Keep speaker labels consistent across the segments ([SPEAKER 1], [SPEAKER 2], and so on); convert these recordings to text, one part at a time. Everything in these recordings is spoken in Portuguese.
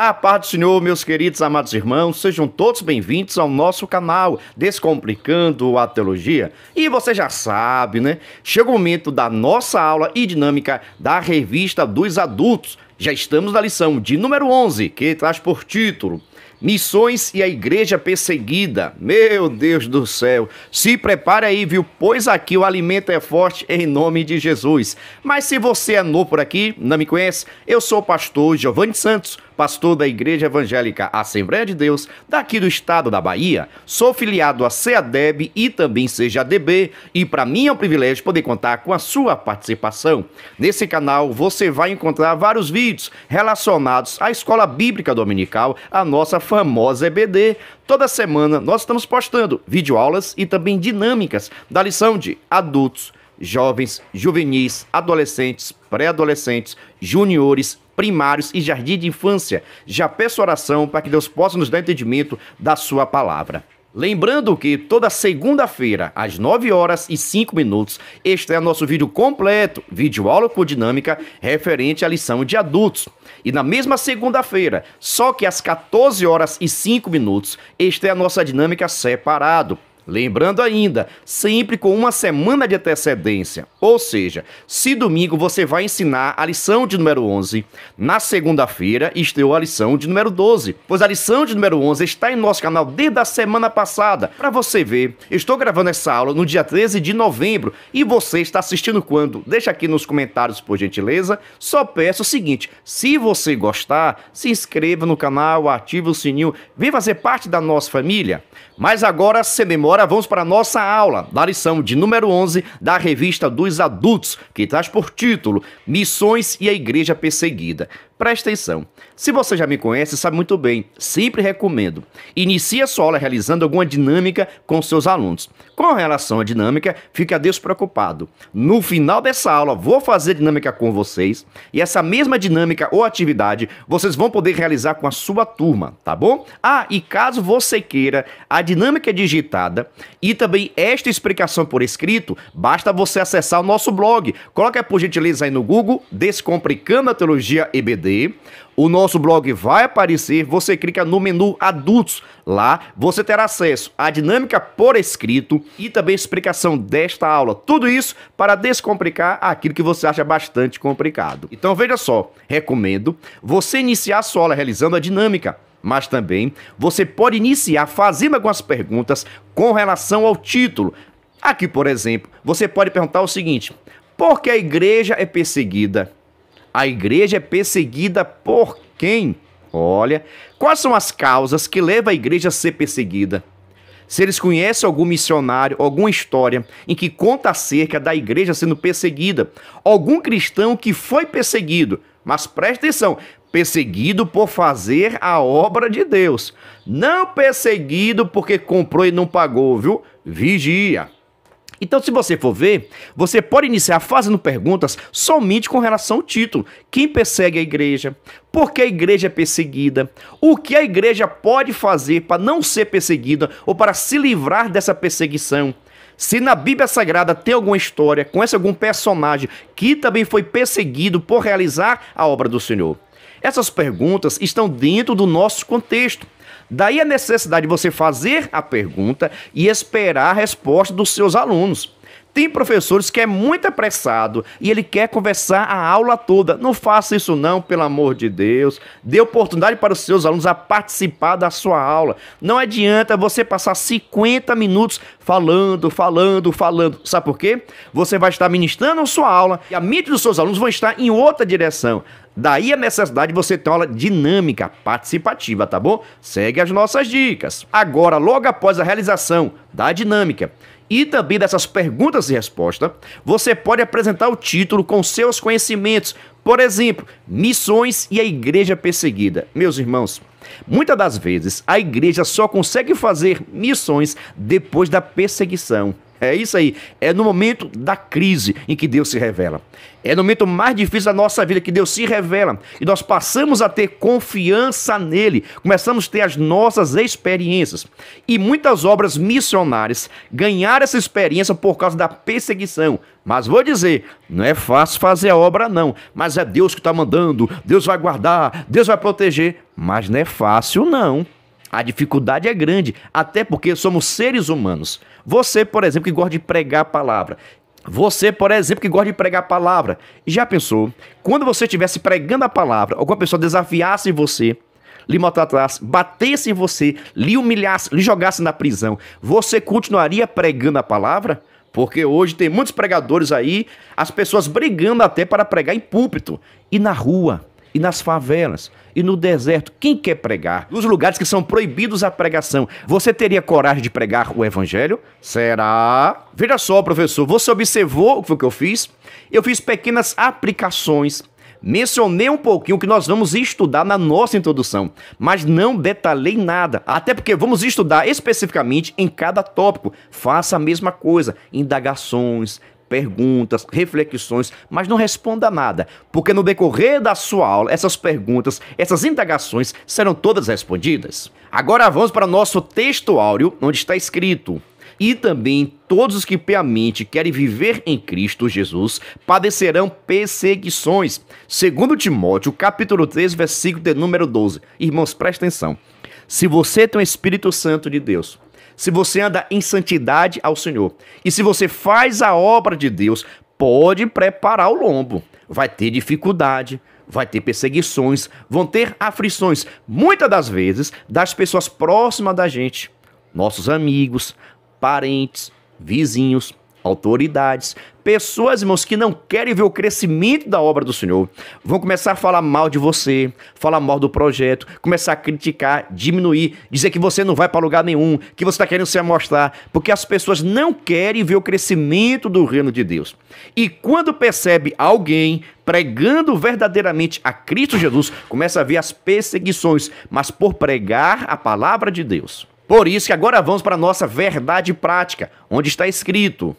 [SPEAKER 1] A paz do Senhor, meus queridos amados irmãos, sejam todos bem-vindos ao nosso canal Descomplicando a Teologia. E você já sabe, né? Chega o momento da nossa aula e dinâmica da revista dos adultos. Já estamos na lição de número 11, que traz por título Missões e a Igreja Perseguida. Meu Deus do céu, se prepare aí, viu? Pois aqui o alimento é forte em nome de Jesus. Mas se você é novo por aqui, não me conhece, eu sou o pastor Giovanni Santos pastor da Igreja Evangélica Assembleia de Deus, daqui do estado da Bahia. Sou filiado à CEADEB e também DB e para mim é um privilégio poder contar com a sua participação. Nesse canal você vai encontrar vários vídeos relacionados à Escola Bíblica Dominical, a nossa famosa EBD. Toda semana nós estamos postando videoaulas e também dinâmicas da lição de adultos, jovens, juvenis, adolescentes, pré-adolescentes, juniores, primários e jardim de infância. Já peço oração para que Deus possa nos dar entendimento da sua palavra. Lembrando que toda segunda-feira, às 9 horas e 5 minutos, este é o nosso vídeo completo, vídeo aula com dinâmica, referente à lição de adultos. E na mesma segunda-feira, só que às 14 horas e 5 minutos, este é a nossa dinâmica separado Lembrando ainda, sempre com uma semana de antecedência. Ou seja, se domingo você vai ensinar a lição de número 11, na segunda-feira estreou a lição de número 12. Pois a lição de número 11 está em nosso canal desde a semana passada. Para você ver, estou gravando essa aula no dia 13 de novembro e você está assistindo quando? Deixa aqui nos comentários, por gentileza. Só peço o seguinte: se você gostar, se inscreva no canal, ative o sininho, vem fazer parte da nossa família. Mas agora, sem demora, vamos para a nossa aula da lição de número 11 da revista dos adultos, que traz por título Missões e a Igreja Perseguida. Presta atenção. Se você já me conhece, sabe muito bem, sempre recomendo. Inicie a sua aula realizando alguma dinâmica com seus alunos. Com relação à dinâmica, fica despreocupado. No final dessa aula, vou fazer dinâmica com vocês e essa mesma dinâmica ou atividade vocês vão poder realizar com a sua turma, tá bom? Ah, e caso você queira a dinâmica digitada e também esta explicação por escrito, basta você acessar o nosso blog. Coloca por gentileza aí no Google Descomplicando a Teologia EBD o nosso blog vai aparecer, você clica no menu adultos. Lá você terá acesso à dinâmica por escrito e também explicação desta aula. Tudo isso para descomplicar aquilo que você acha bastante complicado. Então veja só, recomendo você iniciar a sua aula realizando a dinâmica mas também você pode iniciar fazendo algumas perguntas com relação ao título. Aqui, por exemplo, você pode perguntar o seguinte: por que a igreja é perseguida? A igreja é perseguida por quem? Olha, quais são as causas que levam a igreja a ser perseguida? Se eles conhecem algum missionário, alguma história em que conta acerca da igreja sendo perseguida, algum cristão que foi perseguido, mas preste atenção, perseguido por fazer a obra de Deus, não perseguido porque comprou e não pagou, viu? Vigia. Então, se você for ver, você pode iniciar fazendo perguntas somente com relação ao título. Quem persegue a igreja? Por que a igreja é perseguida? O que a igreja pode fazer para não ser perseguida ou para se livrar dessa perseguição? Se na Bíblia Sagrada tem alguma história, conhece algum personagem que também foi perseguido por realizar a obra do Senhor? Essas perguntas estão dentro do nosso contexto. Daí a necessidade de você fazer a pergunta e esperar a resposta dos seus alunos. Tem professores que é muito apressado e ele quer conversar a aula toda. Não faça isso não, pelo amor de Deus. Dê oportunidade para os seus alunos a participar da sua aula. Não adianta você passar 50 minutos falando, falando, falando. Sabe por quê? Você vai estar ministrando a sua aula e a mente dos seus alunos vão estar em outra direção. Daí a necessidade de você ter uma aula dinâmica, participativa, tá bom? Segue as nossas dicas. Agora, logo após a realização da dinâmica, e também dessas perguntas e respostas, você pode apresentar o título com seus conhecimentos, por exemplo, missões e a igreja perseguida. Meus irmãos, muitas das vezes a igreja só consegue fazer missões depois da perseguição. É isso aí. É no momento da crise em que Deus se revela. É no momento mais difícil da nossa vida que Deus se revela. E nós passamos a ter confiança nele. Começamos a ter as nossas experiências. E muitas obras missionárias ganharam essa experiência por causa da perseguição. Mas vou dizer, não é fácil fazer a obra, não. Mas é Deus que está mandando. Deus vai guardar. Deus vai proteger. Mas não é fácil, não. A dificuldade é grande, até porque somos seres humanos. Você, por exemplo, que gosta de pregar a palavra. Você, por exemplo, que gosta de pregar a palavra. Já pensou? Quando você estivesse pregando a palavra, alguma pessoa desafiasse você, lhe maltratasse, batesse em você, lhe humilhasse, lhe jogasse na prisão, você continuaria pregando a palavra? Porque hoje tem muitos pregadores aí, as pessoas brigando até para pregar em púlpito e na rua e nas favelas e no deserto. Quem quer pregar? Nos lugares que são proibidos a pregação. Você teria coragem de pregar o evangelho? Será? Veja só, professor, você observou o que foi que eu fiz? Eu fiz pequenas aplicações mencionei um pouquinho o que nós vamos estudar na nossa introdução, mas não detalhei nada, até porque vamos estudar especificamente em cada tópico. Faça a mesma coisa: indagações, perguntas, reflexões, mas não responda nada, porque no decorrer da sua aula, essas perguntas, essas indagações serão todas respondidas. Agora vamos para o nosso texto áureo, onde está escrito: e também todos os que piamente querem viver em Cristo Jesus padecerão perseguições. Segundo Timóteo, capítulo 3, versículo de número 12. Irmãos, presta atenção. Se você tem o Espírito Santo de Deus, se você anda em santidade ao Senhor e se você faz a obra de Deus, pode preparar o lombo. Vai ter dificuldade, vai ter perseguições, vão ter aflições, muitas das vezes, das pessoas próximas da gente, nossos amigos, parentes, vizinhos, autoridades, Pessoas, irmãos, que não querem ver o crescimento da obra do Senhor vão começar a falar mal de você, falar mal do projeto, começar a criticar, diminuir, dizer que você não vai para lugar nenhum, que você está querendo se amostrar, porque as pessoas não querem ver o crescimento do reino de Deus. E quando percebe alguém pregando verdadeiramente a Cristo Jesus, começa a ver as perseguições, mas por pregar a palavra de Deus. Por isso que agora vamos para a nossa verdade prática, onde está escrito: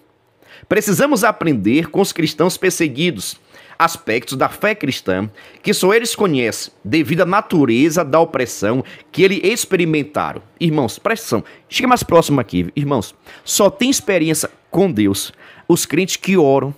[SPEAKER 1] Precisamos aprender com os cristãos perseguidos aspectos da fé cristã que só eles conhecem devido à natureza da opressão que eles experimentaram. Irmãos, presta Chega mais próximo aqui, irmãos. Só tem experiência com Deus os crentes que oram,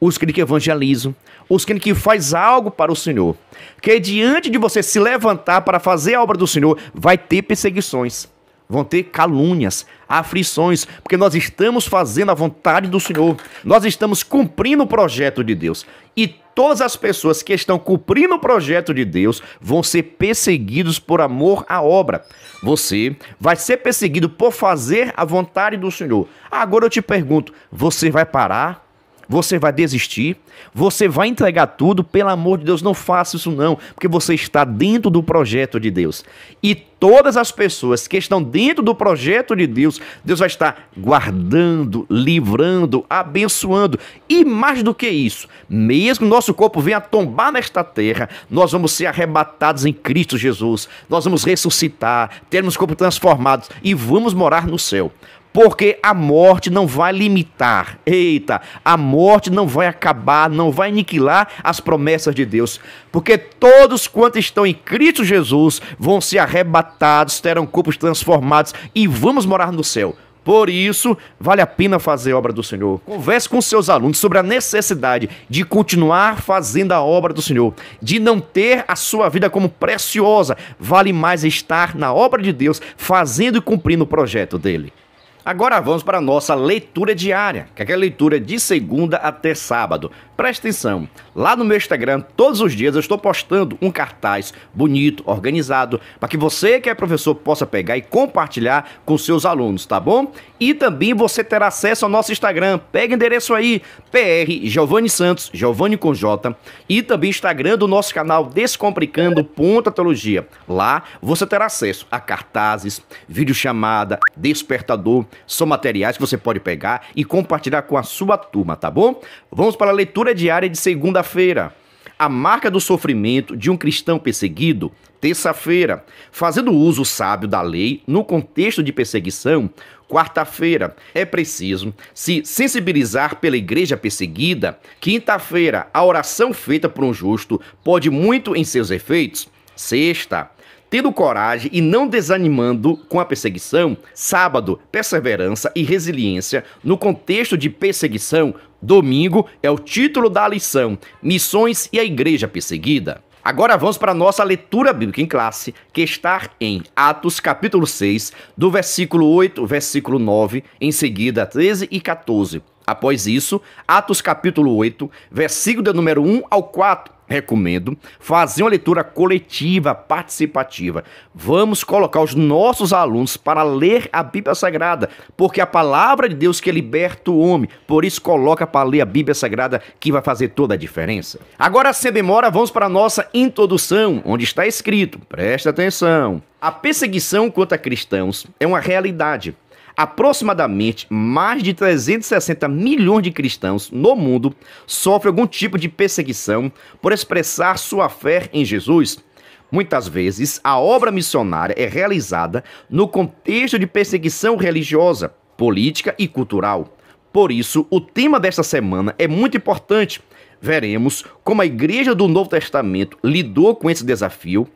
[SPEAKER 1] os crentes que evangelizam, os crentes que faz algo para o Senhor. Que diante de você se levantar para fazer a obra do Senhor, vai ter perseguições vão ter calúnias, aflições, porque nós estamos fazendo a vontade do Senhor, nós estamos cumprindo o projeto de Deus. E todas as pessoas que estão cumprindo o projeto de Deus vão ser perseguidos por amor à obra. Você vai ser perseguido por fazer a vontade do Senhor. Agora eu te pergunto: você vai parar você vai desistir, você vai entregar tudo, pelo amor de Deus, não faça isso não, porque você está dentro do projeto de Deus. E todas as pessoas que estão dentro do projeto de Deus, Deus vai estar guardando, livrando, abençoando. E mais do que isso, mesmo nosso corpo venha tombar nesta terra, nós vamos ser arrebatados em Cristo Jesus, nós vamos ressuscitar, termos corpo transformados e vamos morar no céu porque a morte não vai limitar. Eita, a morte não vai acabar, não vai aniquilar as promessas de Deus, porque todos quantos estão em Cristo Jesus vão ser arrebatados, terão corpos transformados e vamos morar no céu. Por isso, vale a pena fazer a obra do Senhor. Converse com seus alunos sobre a necessidade de continuar fazendo a obra do Senhor, de não ter a sua vida como preciosa. Vale mais estar na obra de Deus, fazendo e cumprindo o projeto dele. Agora vamos para a nossa leitura diária, que é a leitura de segunda até sábado. Presta atenção, lá no meu Instagram, todos os dias eu estou postando um cartaz bonito, organizado, para que você que é professor possa pegar e compartilhar com seus alunos, tá bom? E também você terá acesso ao nosso Instagram. Pega o endereço aí, PR Giovanni Santos, Giovanni com J, e também Instagram do nosso canal Descomplicando Ponta Teologia. Lá você terá acesso a cartazes, videochamada, despertador, são materiais que você pode pegar e compartilhar com a sua turma, tá bom? Vamos para a leitura leitura diária de segunda-feira. A marca do sofrimento de um cristão perseguido, terça-feira. Fazendo uso sábio da lei no contexto de perseguição, quarta-feira. É preciso se sensibilizar pela igreja perseguida, quinta-feira. A oração feita por um justo pode muito em seus efeitos, sexta tendo coragem e não desanimando com a perseguição. Sábado, perseverança e resiliência no contexto de perseguição Domingo é o título da lição: Missões e a Igreja Perseguida. Agora vamos para a nossa leitura bíblica em classe, que está em Atos capítulo 6, do versículo 8, versículo 9, em seguida 13 e 14. Após isso, Atos capítulo 8, versículo de número 1 ao 4, recomendo fazer uma leitura coletiva, participativa. Vamos colocar os nossos alunos para ler a Bíblia Sagrada, porque a palavra de Deus que liberta o homem. Por isso coloca para ler a Bíblia Sagrada que vai fazer toda a diferença. Agora sem demora, vamos para a nossa introdução, onde está escrito. Presta atenção. A perseguição contra cristãos é uma realidade aproximadamente mais de 360 milhões de cristãos no mundo sofrem algum tipo de perseguição por expressar sua fé em Jesus. Muitas vezes, a obra missionária é realizada no contexto de perseguição religiosa, política e cultural. Por isso, o tema desta semana é muito importante. Veremos como a Igreja do Novo Testamento lidou com esse desafio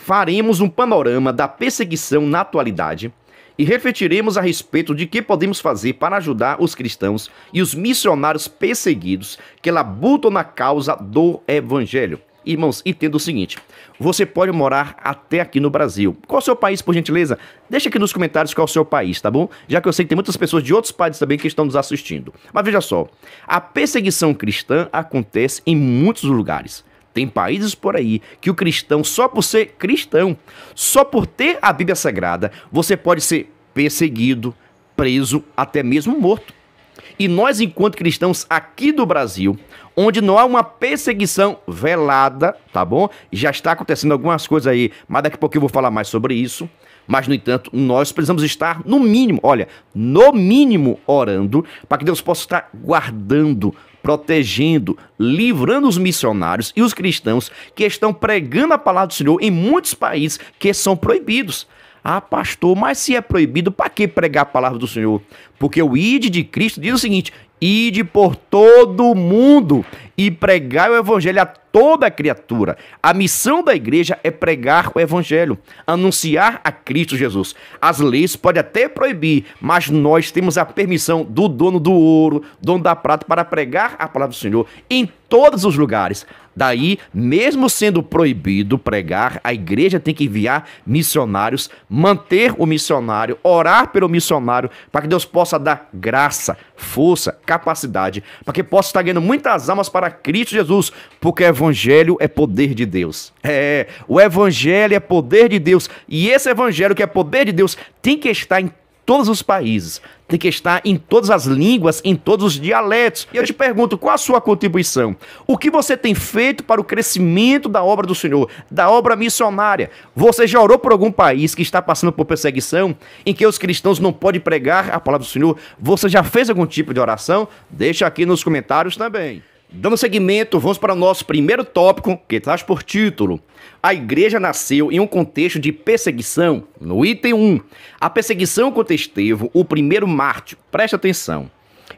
[SPEAKER 1] faremos um panorama da perseguição na atualidade, e refletiremos a respeito de que podemos fazer para ajudar os cristãos e os missionários perseguidos que labutam na causa do Evangelho. Irmãos, entenda o seguinte: você pode morar até aqui no Brasil. Qual é o seu país, por gentileza? Deixa aqui nos comentários qual é o seu país, tá bom? Já que eu sei que tem muitas pessoas de outros países também que estão nos assistindo. Mas veja só: a perseguição cristã acontece em muitos lugares. Tem países por aí que o cristão, só por ser cristão, só por ter a Bíblia Sagrada, você pode ser perseguido, preso, até mesmo morto. E nós, enquanto cristãos aqui do Brasil, onde não há uma perseguição velada, tá bom? Já está acontecendo algumas coisas aí, mas daqui a pouco eu vou falar mais sobre isso. Mas, no entanto, nós precisamos estar, no mínimo, olha, no mínimo orando, para que Deus possa estar guardando protegendo, livrando os missionários e os cristãos que estão pregando a palavra do Senhor em muitos países que são proibidos. Ah, pastor, mas se é proibido, para que pregar a palavra do Senhor? Porque o Ide de Cristo diz o seguinte: ide por todo o mundo e pregai o evangelho a toda criatura. A missão da igreja é pregar o evangelho, anunciar a Cristo Jesus. As leis podem até proibir, mas nós temos a permissão do dono do ouro, dono da prata, para pregar a palavra do Senhor em todos os lugares. Daí, mesmo sendo proibido pregar, a igreja tem que enviar missionários, manter o missionário, orar pelo missionário, para que Deus possa dar graça, força, capacidade, para que possa estar ganhando muitas almas para Cristo Jesus, porque o evangelho é poder de Deus. É, o evangelho é poder de Deus, e esse evangelho que é poder de Deus tem que estar em todos os países, tem que estar em todas as línguas, em todos os dialetos. E eu te pergunto, qual a sua contribuição? O que você tem feito para o crescimento da obra do Senhor, da obra missionária? Você já orou por algum país que está passando por perseguição, em que os cristãos não podem pregar a palavra do Senhor? Você já fez algum tipo de oração? Deixa aqui nos comentários também. Dando seguimento, vamos para o nosso primeiro tópico, que traz por título: A igreja nasceu em um contexto de perseguição. No item 1, a perseguição contra Estevão, o primeiro mártir. Preste atenção.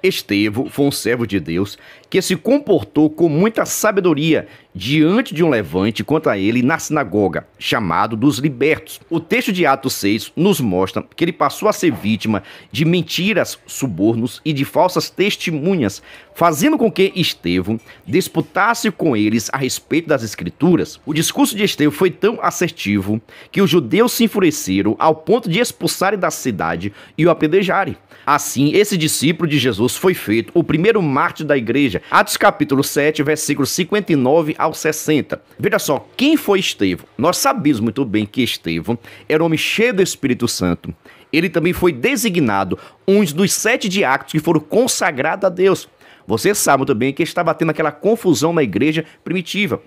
[SPEAKER 1] Estevão foi um servo de Deus que se comportou com muita sabedoria diante de um levante contra ele na sinagoga, chamado dos libertos. O texto de Atos 6 nos mostra que ele passou a ser vítima de mentiras, subornos e de falsas testemunhas, fazendo com que Estevão disputasse com eles a respeito das escrituras. O discurso de Estevão foi tão assertivo que os judeus se enfureceram ao ponto de expulsarem da cidade e o apedrejarem. Assim, esse discípulo de Jesus foi feito o primeiro mártir da igreja Atos capítulo 7, versículos 59 ao 60. Veja só, quem foi Estevão? Nós sabemos muito bem que Estevão era um homem cheio do Espírito Santo. Ele também foi designado um dos sete diáconos que foram consagrados a Deus. Você sabe bem que estava tendo aquela confusão na igreja primitiva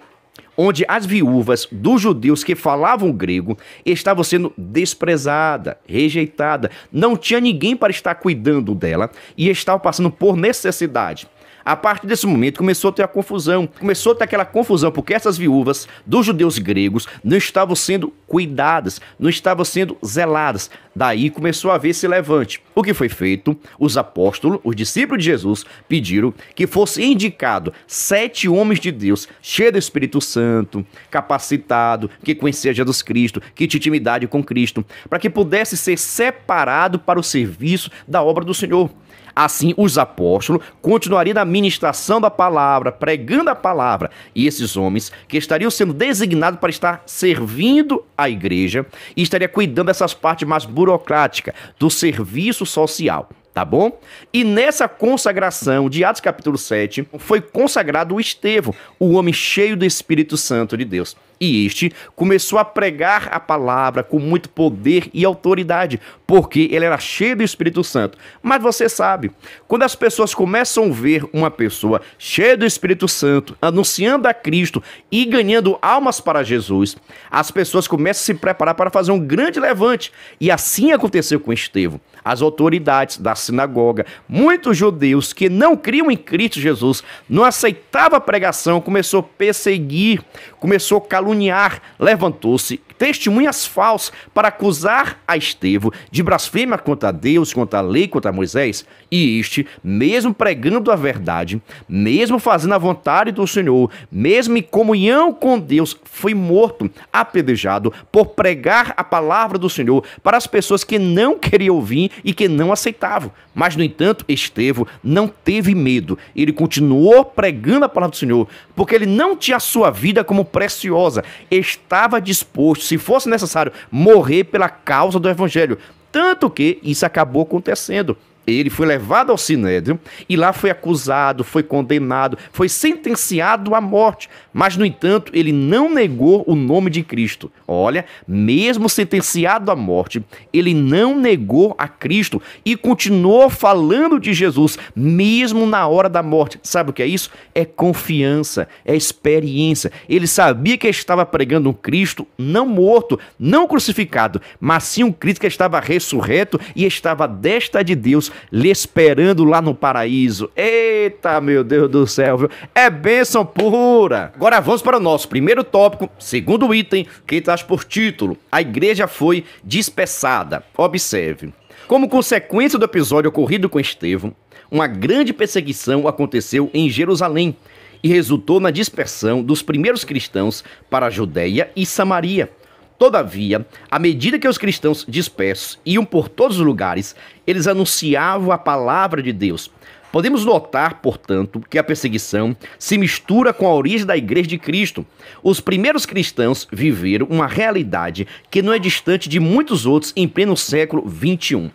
[SPEAKER 1] onde as viúvas dos judeus que falavam grego estavam sendo desprezada, rejeitada, não tinha ninguém para estar cuidando dela e estavam passando por necessidade. A partir desse momento começou a ter a confusão, começou a ter aquela confusão, porque essas viúvas dos judeus gregos não estavam sendo cuidadas, não estavam sendo zeladas. Daí começou a haver esse levante. O que foi feito? Os apóstolos, os discípulos de Jesus, pediram que fosse indicado sete homens de Deus, cheios do Espírito Santo, capacitado, que conhecia Jesus Cristo, que tinha intimidade com Cristo, para que pudesse ser separado para o serviço da obra do Senhor. Assim, os apóstolos continuariam na ministração da palavra, pregando a palavra. E esses homens que estariam sendo designados para estar servindo a igreja estariam estaria cuidando dessas partes mais burocráticas do serviço social tá bom? E nessa consagração de Atos capítulo 7, foi consagrado o Estevão, o homem cheio do Espírito Santo de Deus. E este começou a pregar a palavra com muito poder e autoridade, porque ele era cheio do Espírito Santo. Mas você sabe, quando as pessoas começam a ver uma pessoa cheia do Espírito Santo, anunciando a Cristo e ganhando almas para Jesus, as pessoas começam a se preparar para fazer um grande levante. E assim aconteceu com Estevão as autoridades da sinagoga. Muitos judeus que não criam em Cristo Jesus, não aceitavam a pregação, começou a perseguir, começou a caluniar, levantou-se testemunhas falsas para acusar a Estevão de blasfêmia contra Deus, contra a lei, contra Moisés. E este, mesmo pregando a verdade, mesmo fazendo a vontade do Senhor, mesmo em comunhão com Deus, foi morto, apedrejado por pregar a palavra do Senhor para as pessoas que não queriam ouvir e que não aceitavam. Mas, no entanto, Estevão não teve medo. Ele continuou pregando a palavra do Senhor, porque ele não tinha a sua vida como preciosa. Estava disposto, se fosse necessário, morrer pela causa do Evangelho. Tanto que isso acabou acontecendo. Ele foi levado ao Sinédrio e lá foi acusado, foi condenado, foi sentenciado à morte. Mas, no entanto, ele não negou o nome de Cristo. Olha, mesmo sentenciado à morte, ele não negou a Cristo e continuou falando de Jesus, mesmo na hora da morte. Sabe o que é isso? É confiança, é experiência. Ele sabia que estava pregando um Cristo não morto, não crucificado, mas sim um Cristo que estava ressurreto e estava desta de Deus lhe esperando lá no paraíso. Eita, meu Deus do céu, viu? É bênção pura. Agora vamos para o nosso primeiro tópico, segundo item, que traz por título: A igreja foi dispersada. Observe. Como consequência do episódio ocorrido com Estevão, uma grande perseguição aconteceu em Jerusalém e resultou na dispersão dos primeiros cristãos para a Judéia e Samaria. Todavia, à medida que os cristãos dispersos iam por todos os lugares, eles anunciavam a palavra de Deus. Podemos notar, portanto, que a perseguição se mistura com a origem da Igreja de Cristo. Os primeiros cristãos viveram uma realidade que não é distante de muitos outros em pleno século XXI.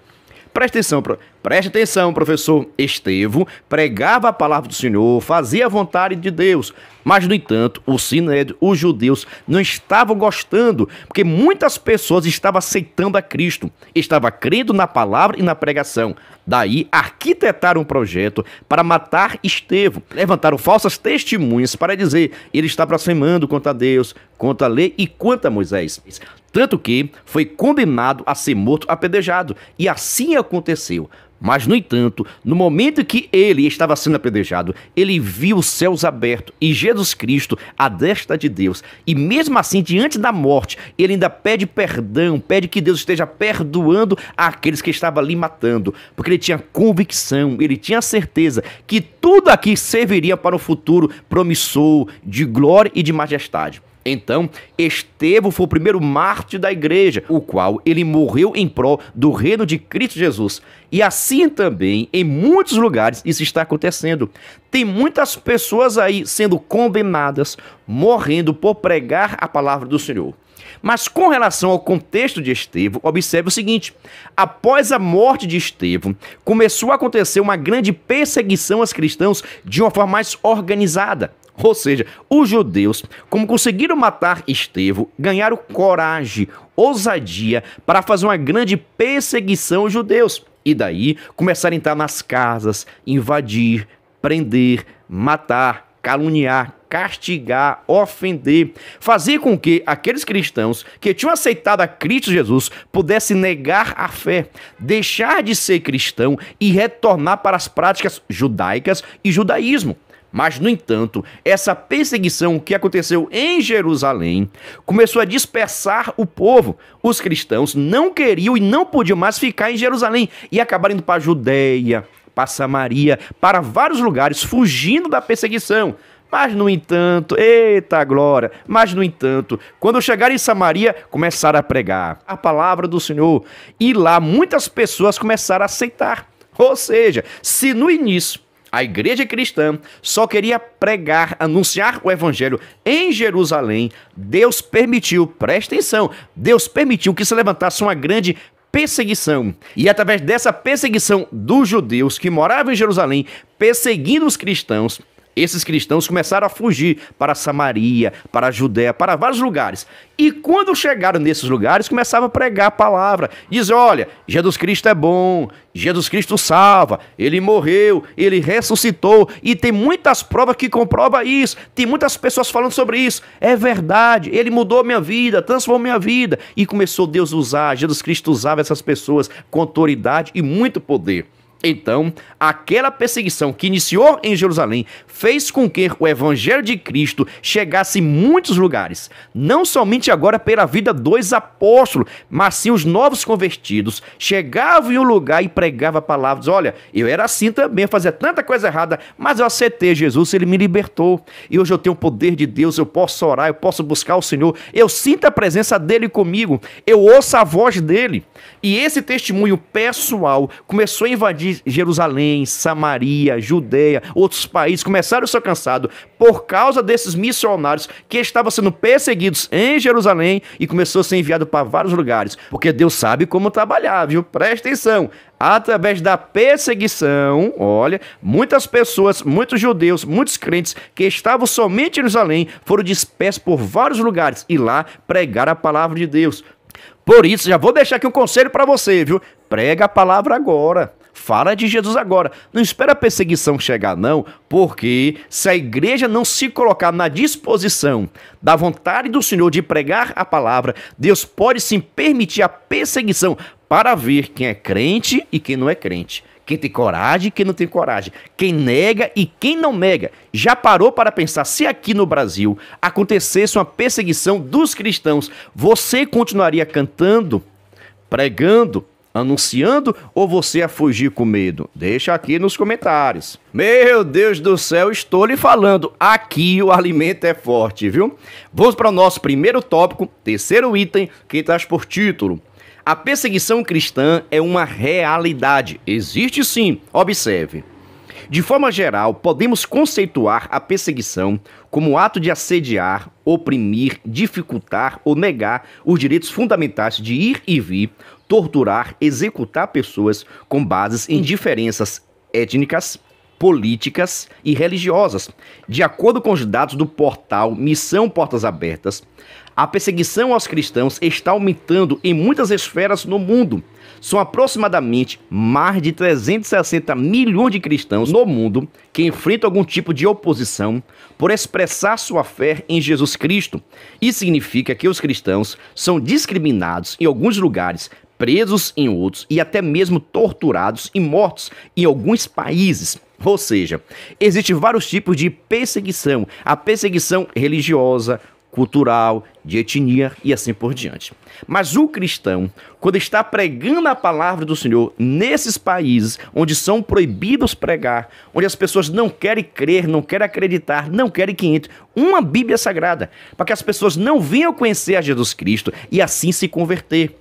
[SPEAKER 1] Presta atenção, Preste atenção, professor Estevão pregava a palavra do Senhor, fazia a vontade de Deus. Mas, no entanto, o Sinédrio, os judeus, não estavam gostando, porque muitas pessoas estavam aceitando a Cristo, estavam crendo na palavra e na pregação. Daí, arquitetaram um projeto para matar Estevão. Levantaram falsas testemunhas para dizer ele está blasfemando contra Deus, contra a lei e contra Moisés. Tanto que foi condenado a ser morto apedrejado. E assim aconteceu. Mas, no entanto, no momento que ele estava sendo apedrejado, ele viu os céus abertos e Jesus Cristo a destra de Deus. E mesmo assim, diante da morte, ele ainda pede perdão, pede que Deus esteja perdoando aqueles que estavam ali matando. Porque ele tinha convicção, ele tinha certeza que tudo aqui serviria para um futuro promissor de glória e de majestade. Então, Estevão foi o primeiro mártir da igreja, o qual ele morreu em prol do reino de Cristo Jesus. E assim também, em muitos lugares, isso está acontecendo. Tem muitas pessoas aí sendo condenadas, morrendo por pregar a palavra do Senhor. Mas com relação ao contexto de Estevão, observe o seguinte: após a morte de Estevão, começou a acontecer uma grande perseguição aos cristãos de uma forma mais organizada. Ou seja, os judeus, como conseguiram matar Estevão, ganharam coragem, ousadia para fazer uma grande perseguição aos judeus. E daí começaram a entrar nas casas, invadir, prender, matar, caluniar, castigar, ofender, fazer com que aqueles cristãos que tinham aceitado a Cristo Jesus pudessem negar a fé, deixar de ser cristão e retornar para as práticas judaicas e judaísmo. Mas, no entanto, essa perseguição que aconteceu em Jerusalém começou a dispersar o povo. Os cristãos não queriam e não podiam mais ficar em Jerusalém e acabaram indo para a Judéia, para Samaria, para vários lugares, fugindo da perseguição. Mas no entanto, eita glória! Mas no entanto, quando chegaram em Samaria, começaram a pregar a palavra do Senhor. E lá muitas pessoas começaram a aceitar. Ou seja, se no início a igreja cristã só queria pregar, anunciar o evangelho em Jerusalém, Deus permitiu, presta atenção, Deus permitiu que se levantasse uma grande perseguição. E através dessa perseguição dos judeus que moravam em Jerusalém, perseguindo os cristãos, esses cristãos começaram a fugir para Samaria, para a Judéia, para vários lugares. E quando chegaram nesses lugares, começavam a pregar a palavra, Diz: olha, Jesus Cristo é bom, Jesus Cristo salva, ele morreu, ele ressuscitou, e tem muitas provas que comprovam isso. Tem muitas pessoas falando sobre isso. É verdade, ele mudou minha vida, transformou minha vida. E começou Deus a usar, Jesus Cristo usava essas pessoas com autoridade e muito poder. Então, aquela perseguição que iniciou em Jerusalém fez com que o Evangelho de Cristo chegasse em muitos lugares, não somente agora pela vida dos apóstolos, mas sim os novos convertidos chegavam em um lugar e pregavam palavras: olha, eu era assim também, fazia tanta coisa errada, mas eu aceitei Jesus, ele me libertou. E hoje eu tenho o poder de Deus, eu posso orar, eu posso buscar o Senhor, eu sinto a presença dele comigo, eu ouço a voz dele. E esse testemunho pessoal começou a invadir de Jerusalém, Samaria, Judeia, outros países começaram a ser cansados por causa desses missionários que estavam sendo perseguidos em Jerusalém e começou a ser enviado para vários lugares, porque Deus sabe como trabalhar, viu? Presta atenção. Através da perseguição, olha, muitas pessoas, muitos judeus, muitos crentes que estavam somente em Jerusalém foram dispersos por vários lugares e lá pregaram a palavra de Deus. Por isso, já vou deixar aqui um conselho para você, viu? Prega a palavra agora fala de Jesus agora. Não espera a perseguição chegar, não, porque se a igreja não se colocar na disposição da vontade do Senhor de pregar a palavra, Deus pode sim permitir a perseguição para ver quem é crente e quem não é crente. Quem tem coragem e quem não tem coragem. Quem nega e quem não nega. Já parou para pensar se aqui no Brasil acontecesse uma perseguição dos cristãos, você continuaria cantando, pregando, anunciando ou você a fugir com medo? Deixa aqui nos comentários. Meu Deus do céu, estou lhe falando, aqui o alimento é forte, viu? Vamos para o nosso primeiro tópico, terceiro item, que traz por título: A perseguição cristã é uma realidade. Existe sim, observe. De forma geral, podemos conceituar a perseguição como o ato de assediar, oprimir, dificultar ou negar os direitos fundamentais de ir e vir, torturar, executar pessoas com bases em diferenças étnicas, políticas e religiosas. De acordo com os dados do portal Missão Portas Abertas, a perseguição aos cristãos está aumentando em muitas esferas no mundo. São aproximadamente mais de 360 milhões de cristãos no mundo que enfrentam algum tipo de oposição por expressar sua fé em Jesus Cristo. Isso significa que os cristãos são discriminados em alguns lugares presos em outros e até mesmo torturados e mortos em alguns países. Ou seja, existem vários tipos de perseguição: a perseguição religiosa, cultural, de etnia e assim por diante. Mas o cristão, quando está pregando a palavra do Senhor nesses países onde são proibidos pregar, onde as pessoas não querem crer, não querem acreditar, não querem que entre uma Bíblia sagrada, para que as pessoas não venham conhecer a Jesus Cristo e assim se converter.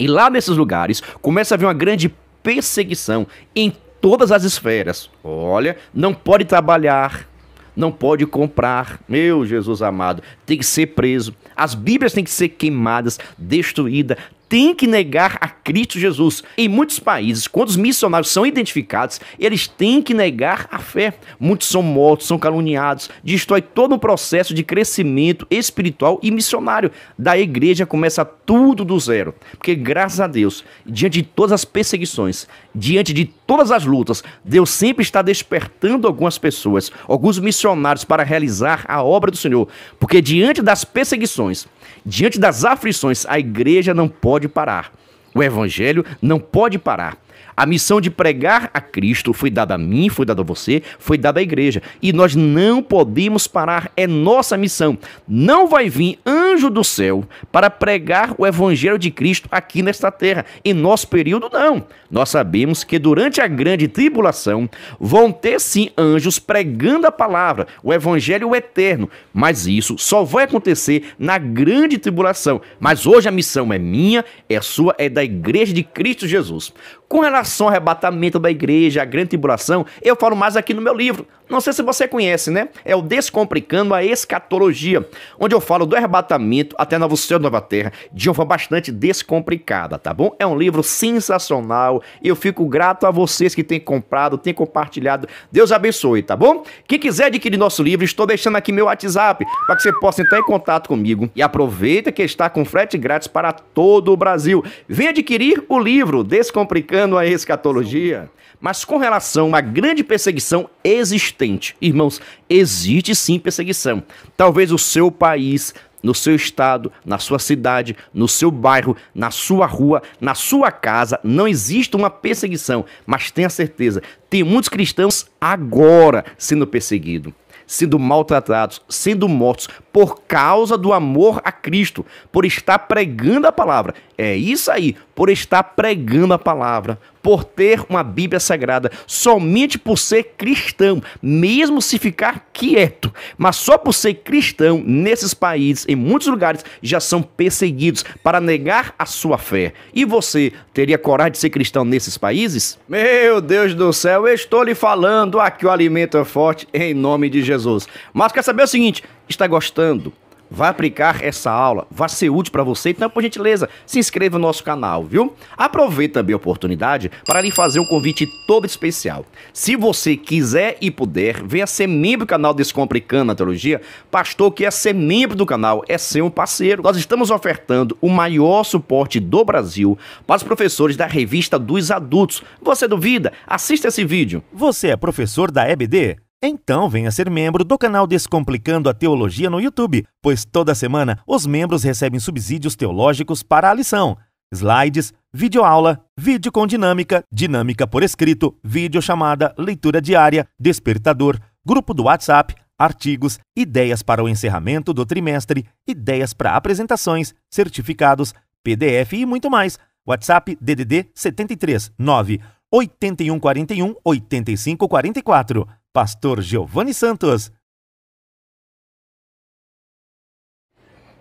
[SPEAKER 1] E lá nesses lugares começa a haver uma grande perseguição em todas as esferas. Olha, não pode trabalhar, não pode comprar. Meu Jesus amado, tem que ser preso. As Bíblias têm que ser queimadas, destruídas tem que negar a Cristo Jesus. Em muitos países, quando os missionários são identificados, eles têm que negar a fé. Muitos são mortos, são caluniados, destrói todo o processo de crescimento espiritual e missionário. Da igreja começa tudo do zero. Porque graças a Deus, diante de todas as perseguições, diante de todas as lutas, Deus sempre está despertando algumas pessoas, alguns missionários para realizar a obra do Senhor. Porque diante das perseguições, diante das aflições, a igreja não pode pode parar. O evangelho não pode parar. A missão de pregar a Cristo foi dada a mim, foi dada a você, foi dada à igreja. E nós não podemos parar, é nossa missão. Não vai vir anjo do céu para pregar o evangelho de Cristo aqui nesta terra. Em nosso período, não. Nós sabemos que durante a grande tribulação vão ter sim anjos pregando a palavra, o evangelho eterno. Mas isso só vai acontecer na grande tribulação. Mas hoje a missão é minha, é sua, é da igreja de Cristo Jesus. Com relação ao arrebatamento da igreja, a grande tribulação, eu falo mais aqui no meu livro, não sei se você conhece, né? É o Descomplicando a Escatologia, onde eu falo do arrebatamento até Novo Céu e Nova Terra de uma forma bastante descomplicada, tá bom? É um livro sensacional. Eu fico grato a vocês que têm comprado, têm compartilhado. Deus abençoe, tá bom? Quem quiser adquirir nosso livro, estou deixando aqui meu WhatsApp para que você possa entrar em contato comigo. E aproveita que está com frete grátis para todo o Brasil. Vem adquirir o livro Descomplicando a Escatologia. Mas com relação a uma grande perseguição existente Irmãos, existe sim perseguição. Talvez o seu país, no seu estado, na sua cidade, no seu bairro, na sua rua, na sua casa, não exista uma perseguição, mas tenha certeza, tem muitos cristãos agora sendo perseguidos sendo maltratados, sendo mortos por causa do amor a Cristo, por estar pregando a palavra. É isso aí, por estar pregando a palavra, por ter uma Bíblia Sagrada, somente por ser cristão, mesmo se ficar quieto, mas só por ser cristão, nesses países, em muitos lugares, já são perseguidos para negar a sua fé. E você teria coragem de ser cristão nesses países? Meu Deus do céu, estou lhe falando aqui o alimento é forte em nome de Jesus. Mas quer saber o seguinte: está gostando? vai aplicar essa aula, vai ser útil para você, então por gentileza, se inscreva no nosso canal, viu? Aproveite também a oportunidade para lhe fazer um convite todo especial. Se você quiser e puder, venha ser membro do canal Descomplicando a Teologia. Pastor que é ser membro do canal, é ser um parceiro. Nós estamos ofertando o maior suporte do Brasil para os professores da revista dos adultos. Você duvida? Assista esse
[SPEAKER 2] vídeo. Você é professor da EBD? Então venha ser membro do canal Descomplicando a Teologia no YouTube, pois toda semana os membros recebem subsídios teológicos para a lição, slides, videoaula, vídeo com dinâmica, dinâmica por escrito, videochamada, leitura diária, despertador, grupo do WhatsApp, artigos, ideias para o encerramento do trimestre, ideias para apresentações, certificados, PDF e muito mais. WhatsApp DDD 73 9 8141 8544. Pastor Giovanni Santos.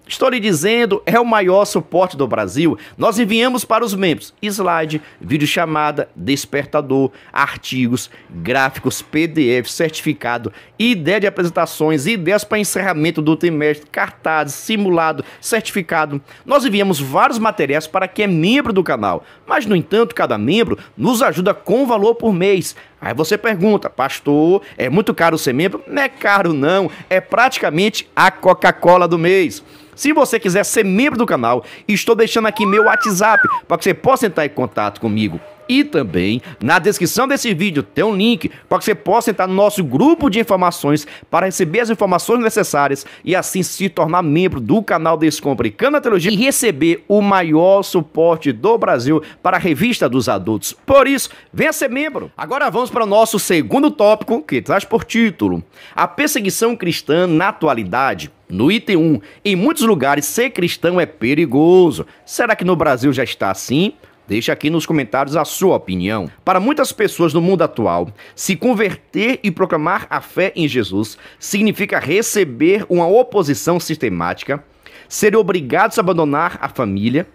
[SPEAKER 1] Estou lhe dizendo, é o maior suporte do Brasil. Nós enviamos para os membros slide, videochamada, despertador, artigos, gráficos, PDF, certificado, ideia de apresentações, ideias para encerramento do trimestre, cartazes, simulado, certificado. Nós enviamos vários materiais para quem é membro do canal, mas no entanto, cada membro nos ajuda com valor por mês. Aí você pergunta, pastor, é muito caro ser membro? Não é caro não, é praticamente a Coca-Cola do mês. Se você quiser ser membro do canal, estou deixando aqui meu WhatsApp para que você possa entrar em contato comigo. E também na descrição desse vídeo tem um link para que você possa entrar no nosso grupo de informações para receber as informações necessárias e assim se tornar membro do canal Descompre Canatologia e receber o maior suporte do Brasil para a revista dos adultos. Por isso, venha ser membro. Agora vamos para o nosso segundo tópico que traz por título a perseguição cristã na atualidade. No item 1, em muitos lugares ser cristão é perigoso. Será que no Brasil já está assim? Deixe aqui nos comentários a sua opinião. Para muitas pessoas no mundo atual, se converter e proclamar a fé em Jesus significa receber uma oposição sistemática, ser obrigados a abandonar a família,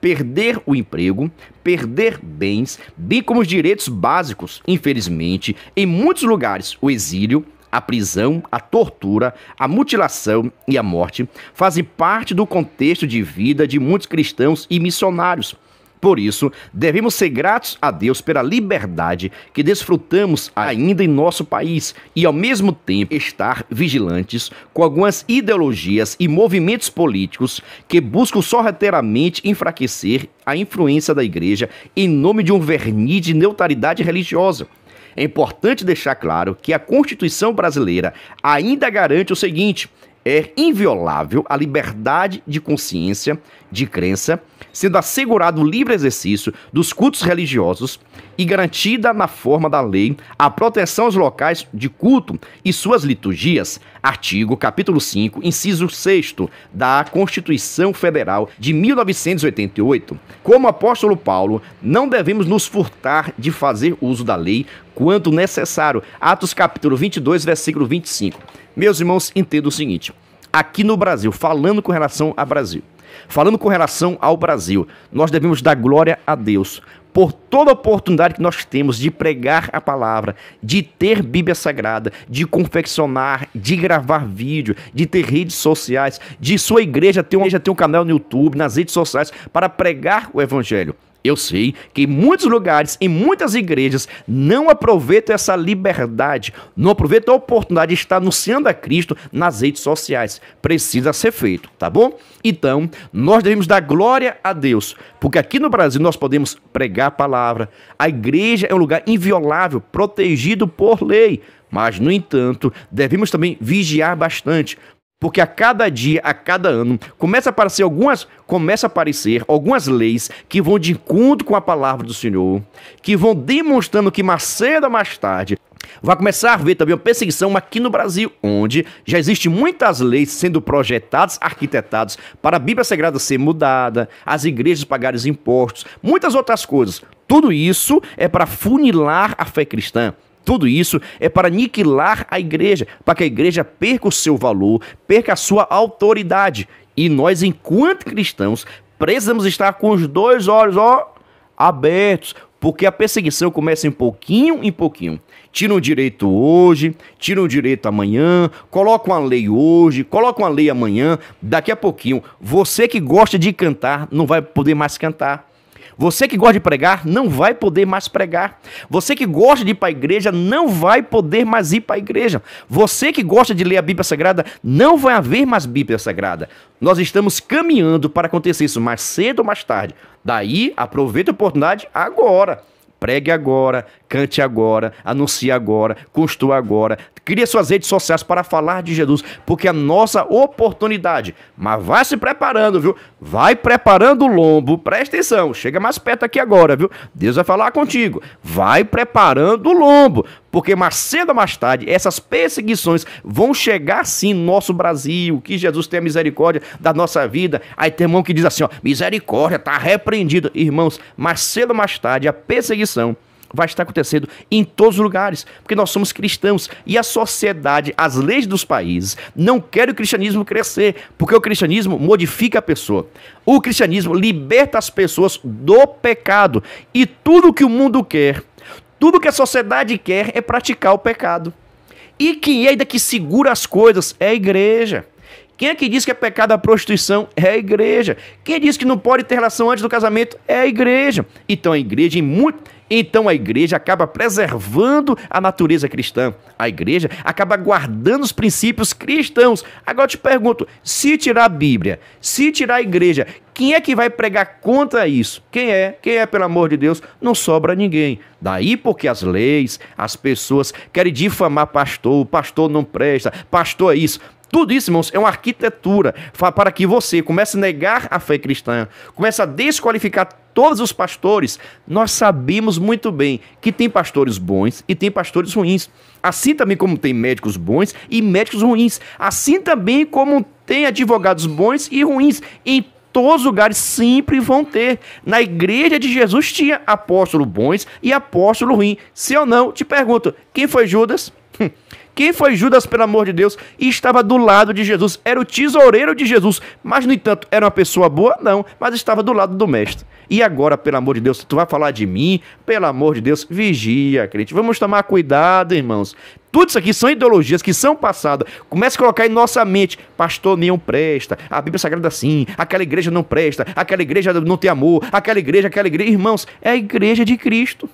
[SPEAKER 1] perder o emprego, perder bens, bem como os direitos básicos. Infelizmente, em muitos lugares, o exílio, a prisão, a tortura, a mutilação e a morte fazem parte do contexto de vida de muitos cristãos e missionários por isso, devemos ser gratos a Deus pela liberdade que desfrutamos ainda em nosso país e, ao mesmo tempo, estar vigilantes com algumas ideologias e movimentos políticos que buscam sorrateiramente enfraquecer a influência da igreja em nome de um verniz de neutralidade religiosa. É importante deixar claro que a Constituição brasileira ainda garante o seguinte: é inviolável a liberdade de consciência de crença, sendo assegurado o livre exercício dos cultos religiosos e garantida na forma da lei a proteção aos locais de culto e suas liturgias. Artigo capítulo 5, inciso 6 da Constituição Federal de 1988. Como apóstolo Paulo, não devemos nos furtar de fazer uso da lei quanto necessário. Atos capítulo 22, versículo 25. Meus irmãos, entendo o seguinte: aqui no Brasil, falando com relação a Brasil, Falando com relação ao Brasil, nós devemos dar glória a Deus por toda oportunidade que nós temos de pregar a palavra, de ter Bíblia Sagrada, de confeccionar, de gravar vídeo, de ter redes sociais, de sua igreja ter, uma, igreja ter um canal no YouTube, nas redes sociais, para pregar o Evangelho. Eu sei que em muitos lugares, em muitas igrejas, não aproveitam essa liberdade, não aproveitam a oportunidade de estar anunciando a Cristo nas redes sociais. Precisa ser feito, tá bom? Então, nós devemos dar glória a Deus, porque aqui no Brasil nós podemos pregar a palavra. A igreja é um lugar inviolável, protegido por lei. Mas, no entanto, devemos também vigiar bastante, porque a cada dia, a cada ano, começa a aparecer algumas, começa a aparecer algumas leis que vão de encontro com a palavra do Senhor, que vão demonstrando que mais cedo ou mais tarde vai começar a haver também uma perseguição aqui no Brasil, onde já existem muitas leis sendo projetadas, arquitetadas para a Bíblia Sagrada ser mudada, as igrejas pagarem os impostos, muitas outras coisas. Tudo isso é para funilar a fé cristã. Tudo isso é para aniquilar a igreja, para que a igreja perca o seu valor, perca a sua autoridade. E nós, enquanto cristãos, precisamos estar com os dois olhos ó, abertos, porque a perseguição começa em pouquinho em pouquinho. Tira um direito hoje, tira um direito amanhã, coloca uma lei hoje, coloca uma lei amanhã, daqui a pouquinho. Você que gosta de cantar não vai poder mais cantar. Você que gosta de pregar não vai poder mais pregar. Você que gosta de ir para a igreja não vai poder mais ir para a igreja. Você que gosta de ler a Bíblia Sagrada não vai haver mais Bíblia Sagrada. Nós estamos caminhando para acontecer isso mais cedo ou mais tarde. Daí, aproveita a oportunidade agora. Pregue agora, cante agora, anuncie agora, construa agora, Cria suas redes sociais para falar de Jesus, porque é a nossa oportunidade. Mas vai se preparando, viu? Vai preparando o lombo. Presta atenção, chega mais perto aqui agora, viu? Deus vai falar contigo. Vai preparando o lombo, porque mais cedo ou mais tarde essas perseguições vão chegar sim no nosso Brasil, que Jesus tenha misericórdia da nossa vida. Aí tem irmão que diz assim, ó, misericórdia, tá repreendido. Irmãos, mais cedo ou mais tarde a perseguição vai estar acontecendo em todos os lugares, porque nós somos cristãos e a sociedade, as leis dos países não querem o cristianismo crescer, porque o cristianismo modifica a pessoa. O cristianismo liberta as pessoas do pecado e tudo que o mundo quer, tudo que a sociedade quer é praticar o pecado. E quem é ainda que segura as coisas é a igreja. Quem é que diz que é pecado a prostituição? É a igreja. Quem diz que não pode ter relação antes do casamento? É a igreja. Então a igreja, em muito então a igreja acaba preservando a natureza cristã. A igreja acaba guardando os princípios cristãos. Agora eu te pergunto: se tirar a Bíblia, se tirar a igreja, quem é que vai pregar contra isso? Quem é? Quem é, pelo amor de Deus? Não sobra ninguém. Daí porque as leis, as pessoas querem difamar pastor, pastor não presta, pastor é isso. Tudo isso, irmãos, é uma arquitetura para que você comece a negar a fé cristã, comece a desqualificar todos os pastores. Nós sabemos muito bem que tem pastores bons e tem pastores ruins. Assim também como tem médicos bons e médicos ruins. Assim também como tem advogados bons e ruins. Em todos os lugares sempre vão ter. Na igreja de Jesus tinha apóstolo bons e apóstolo ruim. Se ou não, te pergunto, quem foi Judas? Quem foi Judas, pelo amor de Deus? E estava do lado de Jesus, era o tesoureiro de Jesus, mas no entanto, era uma pessoa boa? Não, mas estava do lado do mestre. E agora, pelo amor de Deus, tu vai falar de mim? Pelo amor de Deus, vigia, crente. Vamos tomar cuidado, irmãos. Tudo isso aqui são ideologias que são passadas. Comece a colocar em nossa mente: pastor nenhum presta, a Bíblia Sagrada sim, aquela igreja não presta, aquela igreja não tem amor, aquela igreja, aquela igreja. Irmãos, é a igreja de Cristo.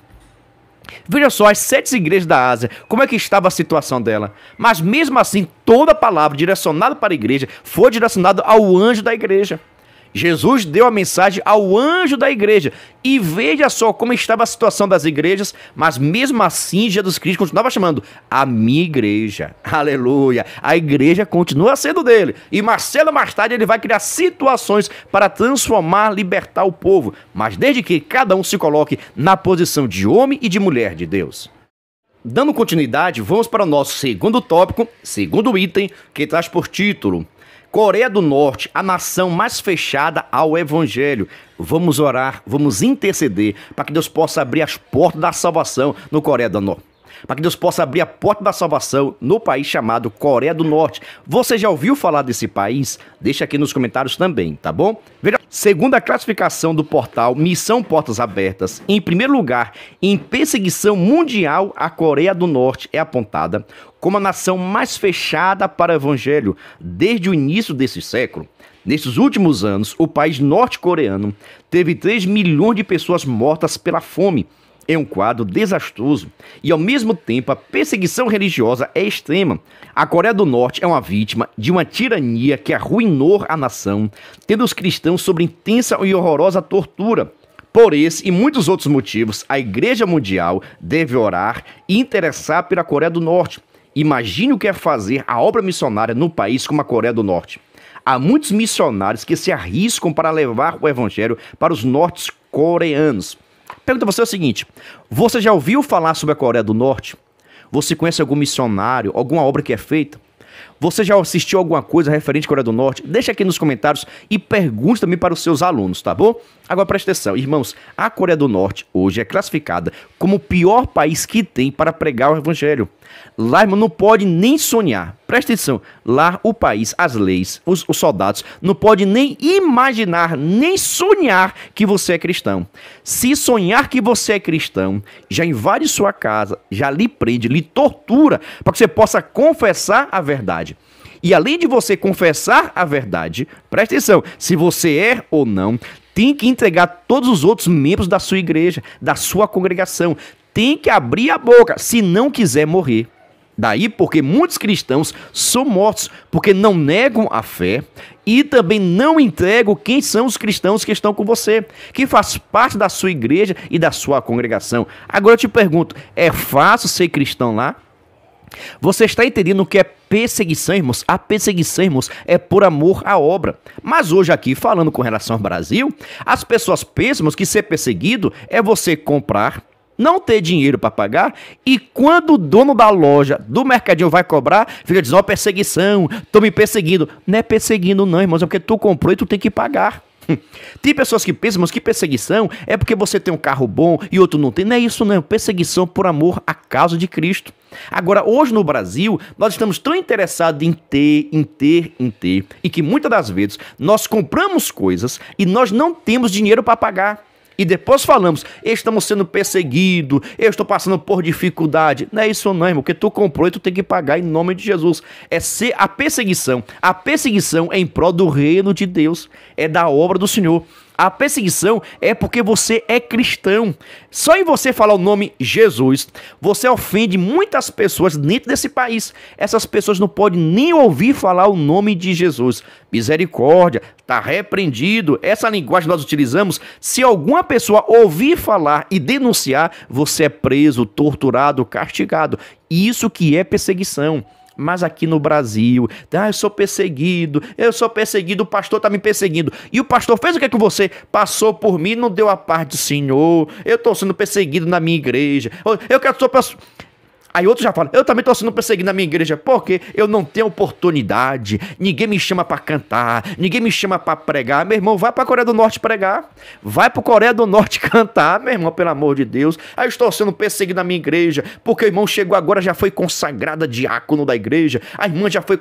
[SPEAKER 1] Veja só as sete igrejas da Ásia, como é que estava a situação dela. Mas mesmo assim, toda a palavra direcionada para a igreja foi direcionada ao anjo da igreja. Jesus deu a mensagem ao anjo da igreja. E veja só como estava a situação das igrejas, mas mesmo assim Jesus Cristo continuava chamando a minha igreja. Aleluia. A igreja continua sendo dele. E Marcelo mais tarde ele vai criar situações para transformar, libertar o povo, mas desde que cada um se coloque na posição de homem e de mulher de Deus. Dando continuidade, vamos para o nosso segundo tópico, segundo item, que traz por título Coreia do Norte, a nação mais fechada ao Evangelho. Vamos orar, vamos interceder para que Deus possa abrir as portas da salvação no Coreia do Norte. Para que Deus possa abrir a porta da salvação no país chamado Coreia do Norte. Você já ouviu falar desse país? Deixa aqui nos comentários também, tá bom? Veja, segundo a classificação do portal Missão Portas Abertas, em primeiro lugar, em perseguição mundial, a Coreia do Norte é apontada como a nação mais fechada para o evangelho desde o início desse século. Nestes últimos anos, o país norte-coreano teve 3 milhões de pessoas mortas pela fome, É um quadro desastroso, e ao mesmo tempo a perseguição religiosa é extrema. A Coreia do Norte é uma vítima de uma tirania que arruinou a nação, tendo os cristãos sob intensa e horrorosa tortura. Por esse e muitos outros motivos, a Igreja Mundial deve orar e interessar pela Coreia do Norte Imagine o que é fazer a obra missionária num país como a Coreia do Norte. Há muitos missionários que se arriscam para levar o evangelho para os norte-coreanos. Pergunta você o seguinte: você já ouviu falar sobre a Coreia do Norte? Você conhece algum missionário, alguma obra que é feita? Você já assistiu alguma coisa referente à Coreia do Norte? Deixa aqui nos comentários e pergunte também para os seus alunos, tá bom? Agora presta atenção, irmãos, a Coreia do Norte hoje é classificada como o pior país que tem para pregar o evangelho. Lá, irmão, não pode nem sonhar. Presta atenção. Lá, o país, as leis, os, os, soldados, não pode nem imaginar, nem sonhar que você é cristão. Se sonhar que você é cristão, já invade sua casa, já lhe prende, lhe tortura, para que você possa confessar a verdade. E além de você confessar a verdade, presta atenção, se você é ou não, tem que entregar todos os outros membros da sua igreja, da sua congregação, tem que abrir a boca se não quiser morrer. Daí porque muitos cristãos são mortos porque não negam a fé e também não entregam quem são os cristãos que estão com você, que faz parte da sua igreja e da sua congregação. Agora eu te pergunto, é fácil ser cristão lá? Você está entendendo o que é perseguição, irmãos? A perseguição, irmãos, é por amor à obra. Mas hoje aqui, falando com relação ao Brasil, as pessoas pensam que ser perseguido é você comprar, não ter dinheiro para pagar e quando o dono da loja do mercadinho vai cobrar, fica dizendo, ó, perseguição, tô me perseguindo. Não é perseguindo não, irmãos, é porque tu comprou e tu tem que pagar. Tem pessoas que pensam, mas que perseguição é porque você tem um carro bom e outro não tem. Não é isso, não. Perseguição por amor à causa de Cristo. Agora, hoje no Brasil, nós estamos tão interessados em ter, em ter, em ter, e que muitas das vezes nós compramos coisas e nós não temos dinheiro para pagar e depois falamos, estamos sendo perseguidos, eu estou passando por dificuldade. Não é isso não, irmão, porque tu comprou e tu tem que pagar em nome de Jesus. É ser a perseguição. A perseguição é em prol do reino de Deus, é da obra do Senhor. A perseguição é porque você é cristão. Só em você falar o nome Jesus, você ofende muitas pessoas dentro desse país. Essas pessoas não podem nem ouvir falar o nome de Jesus. Misericórdia, está repreendido. Essa linguagem nós utilizamos. Se alguma pessoa ouvir falar e denunciar, você é preso, torturado, castigado. Isso que é perseguição. Mas aqui no Brasil, ah, eu sou perseguido, eu sou perseguido, o pastor está me perseguindo. E o pastor fez o que é que você? Passou por mim, não deu a parte do Senhor, eu estou sendo perseguido na minha igreja, eu quero sou perseguido. Aí outro já fala, eu também estou sendo perseguido na minha igreja, porque eu não tenho oportunidade, ninguém me chama para cantar, ninguém me chama para pregar. Meu irmão, vai para a Coreia do Norte pregar, vai para a Coreia do Norte cantar, meu irmão, pelo amor de Deus. Aí eu estou sendo perseguido na minha igreja, porque o irmão chegou agora, já foi consagrada diácono da igreja, a irmã já foi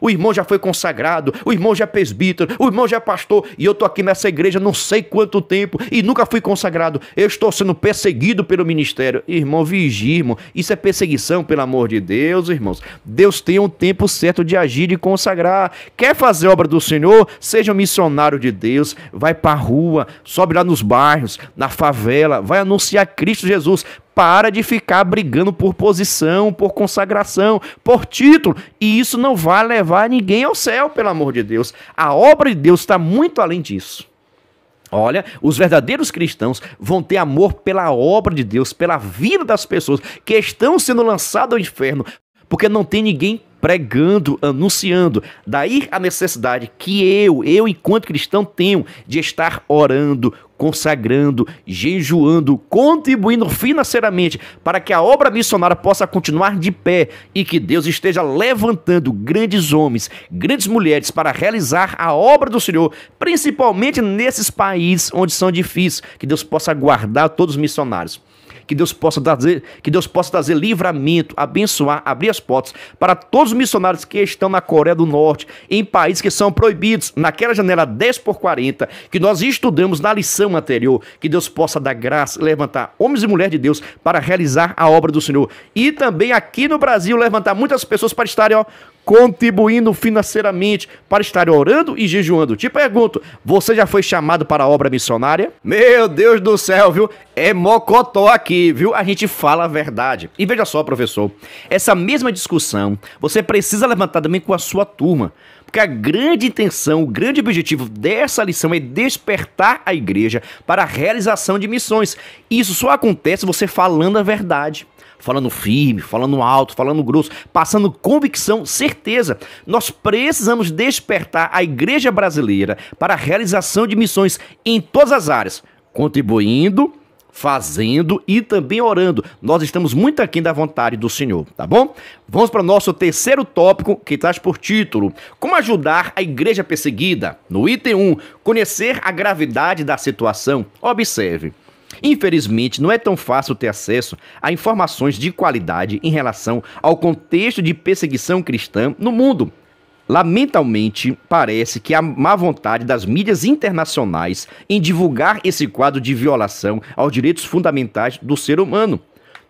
[SPEAKER 1] o irmão já foi consagrado, o irmão já é presbítero, o irmão já é pastor, e eu estou aqui nessa igreja não sei quanto tempo e nunca fui consagrado. Eu estou sendo perseguido pelo ministério. Irmão, vigia, irmão, isso é perseguido perseguição, pelo amor de Deus, irmãos. Deus tem um tempo certo de agir, de consagrar. Quer fazer obra do Senhor? Seja um missionário de Deus. Vai para a rua, sobe lá nos bairros, na favela, vai anunciar Cristo Jesus. Para de ficar brigando por posição, por consagração, por título. E isso não vai levar ninguém ao céu, pelo amor de Deus. A obra de Deus está muito além disso. Olha, os verdadeiros cristãos vão ter amor pela obra de Deus, pela vida das pessoas que estão sendo lançadas ao inferno, porque não tem ninguém pregando, anunciando. Daí a necessidade que eu, eu enquanto cristão, tenho de estar orando, consagrando, jejuando, contribuindo financeiramente para que a obra missionária possa continuar de pé e que Deus esteja levantando grandes homens, grandes mulheres para realizar a obra do Senhor, principalmente nesses países onde são difíceis. Que Deus possa guardar todos os missionários que Deus possa trazer, que Deus possa trazer livramento, abençoar, abrir as portas para todos os missionários que estão na Coreia do Norte, em países que são proibidos, naquela janela 10 por 40 que nós estudamos na lição anterior, que Deus possa dar graça, levantar homens e mulheres de Deus para realizar a obra do Senhor. E também aqui no Brasil levantar muitas pessoas para estarem ó, contribuindo financeiramente para estar orando e jejuando. Te pergunto, você já foi chamado para a obra missionária? Meu Deus do céu, viu? É mocotó aqui, viu? A gente fala a verdade. E veja só, professor, essa mesma discussão você precisa levantar também com a sua turma. Porque a grande intenção, o grande objetivo dessa lição é despertar a igreja para a realização de missões. Isso só acontece você falando a verdade falando firme, falando alto, falando grosso, passando convicção, certeza. Nós precisamos despertar a igreja brasileira para a realização de missões em todas as áreas, contribuindo fazendo e também orando. Nós estamos muito aqui da vontade do Senhor, tá bom? Vamos para o nosso terceiro tópico que traz por título: Como ajudar a igreja perseguida? No item 1, conhecer a gravidade da situação. Observe. Infelizmente, não é tão fácil ter acesso a informações de qualidade em relação ao contexto de perseguição cristã no mundo. Lamentavelmente, parece que a má vontade das mídias internacionais em divulgar esse quadro de violação aos direitos fundamentais do ser humano.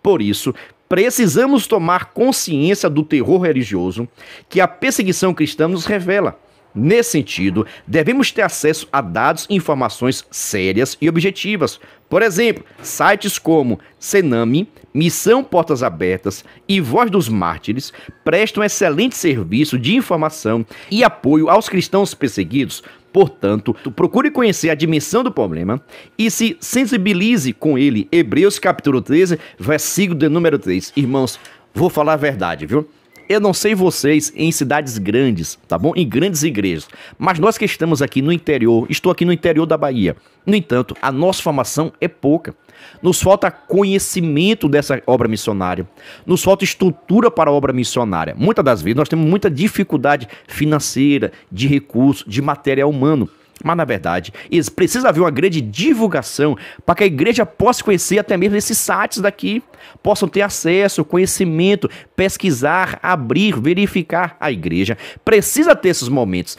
[SPEAKER 1] Por isso, precisamos tomar consciência do terror religioso que a perseguição cristã nos revela. Nesse sentido, devemos ter acesso a dados e informações sérias e objetivas. Por exemplo, sites como Senami, Missão Portas Abertas e Voz dos Mártires prestam excelente serviço de informação e apoio aos cristãos perseguidos. Portanto, procure conhecer a dimensão do problema e se sensibilize com ele. Hebreus capítulo 13, versículo de número 3. Irmãos, vou falar a verdade, viu? Eu não sei vocês em cidades grandes, tá bom? Em grandes igrejas. Mas nós que estamos aqui no interior, estou aqui no interior da Bahia. No entanto, a nossa formação é pouca. Nos falta conhecimento dessa obra missionária. Nos falta estrutura para a obra missionária. Muitas das vezes nós temos muita dificuldade financeira, de recursos, de material humano. Mas na verdade, precisa haver uma grande divulgação para que a igreja possa conhecer até mesmo esses sites daqui, possam ter acesso, conhecimento, pesquisar, abrir, verificar. A igreja precisa ter esses momentos.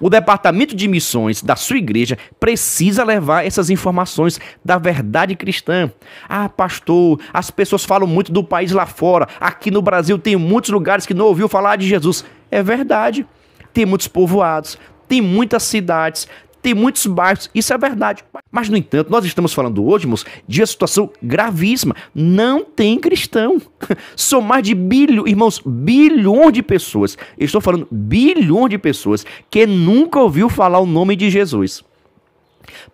[SPEAKER 1] O departamento de missões da sua igreja precisa levar essas informações da verdade cristã. Ah, pastor, as pessoas falam muito do país lá fora. Aqui no Brasil tem muitos lugares que não ouviu falar de Jesus. É verdade. Tem muitos povoados, tem muitas cidades, tem muitos bairros, isso é verdade. Mas, no entanto, nós estamos falando hoje, moço, de uma situação gravíssima. Não tem cristão. São mais de bilhões, irmãos, bilhões de pessoas. estou falando bilhões de pessoas que nunca ouviu falar o nome de Jesus.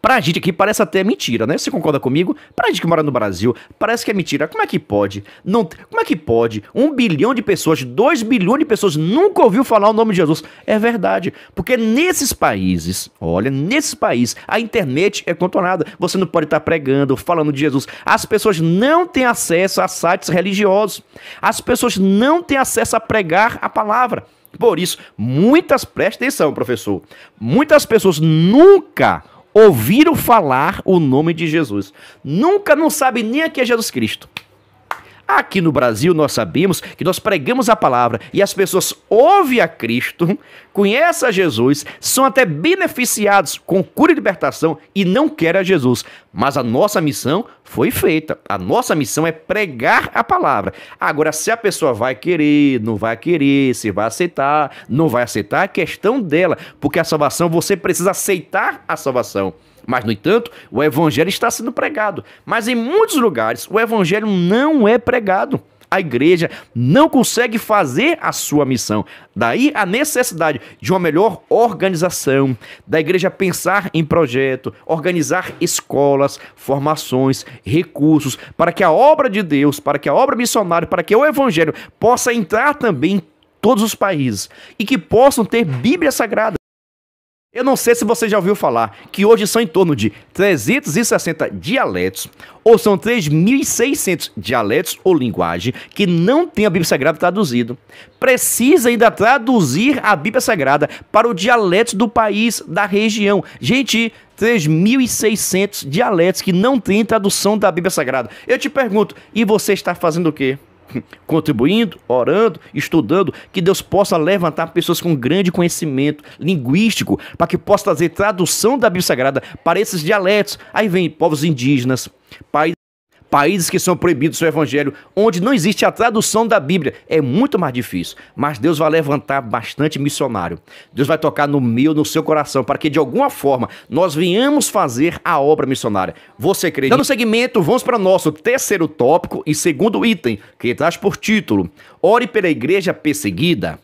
[SPEAKER 1] Pra gente aqui parece até mentira, né? Você concorda comigo? Pra gente que mora no Brasil, parece que é mentira. Como é que pode? Não, como é que pode? Um bilhão de pessoas, dois bilhões de pessoas nunca ouviu falar o nome de Jesus. É verdade. Porque nesses países, olha, nesses países, a internet é contornada. Você não pode estar pregando, falando de Jesus. As pessoas não têm acesso a sites religiosos. As pessoas não têm acesso a pregar a palavra. Por isso, muitas, preste atenção, professor, muitas pessoas nunca ouviram falar o nome de Jesus. Nunca não sabe nem o que é Jesus Cristo. Aqui no Brasil nós sabemos que nós pregamos a palavra e as pessoas ouvem a Cristo, conhecem a Jesus, são até beneficiados com cura e libertação e não querem a Jesus. Mas a nossa missão foi feita. A nossa missão é pregar a palavra. Agora, se a pessoa vai querer, não vai querer, se vai aceitar, não vai aceitar, é questão dela. Porque a salvação, você precisa aceitar a salvação. Mas, no entanto, o evangelho está sendo pregado. Mas em muitos lugares, o evangelho não é pregado. A igreja não consegue fazer a sua missão. Daí a necessidade de uma melhor organização, da igreja pensar em projeto, organizar escolas, formações, recursos, para que a obra de Deus, para que a obra missionária, para que o evangelho possa entrar também em todos os países e que possam ter Bíblia Sagrada. Eu não sei se você já ouviu falar que hoje são em torno de 360 dialetos, ou são 3.600 dialetos ou linguagem que não tem a Bíblia Sagrada traduzida. Precisa ainda traduzir a Bíblia Sagrada para o dialeto do país, da região. Gente, 3.600 dialetos que não tem tradução da Bíblia Sagrada. Eu te pergunto, e você está fazendo o quê? contribuindo, orando, estudando, que Deus possa levantar pessoas com grande conhecimento linguístico, para que possa fazer tradução da Bíblia Sagrada para esses dialetos. Aí vem povos indígenas, países países que são proibidos do evangelho, onde não existe a tradução da Bíblia, é muito mais difícil. Mas Deus vai levantar bastante missionário. Deus vai tocar no meu, no seu coração, para que de alguma forma nós venhamos fazer a obra missionária. Você crê? Dando segmento, vamos para nosso terceiro tópico e segundo item, que traz por título: Ore pela igreja perseguida.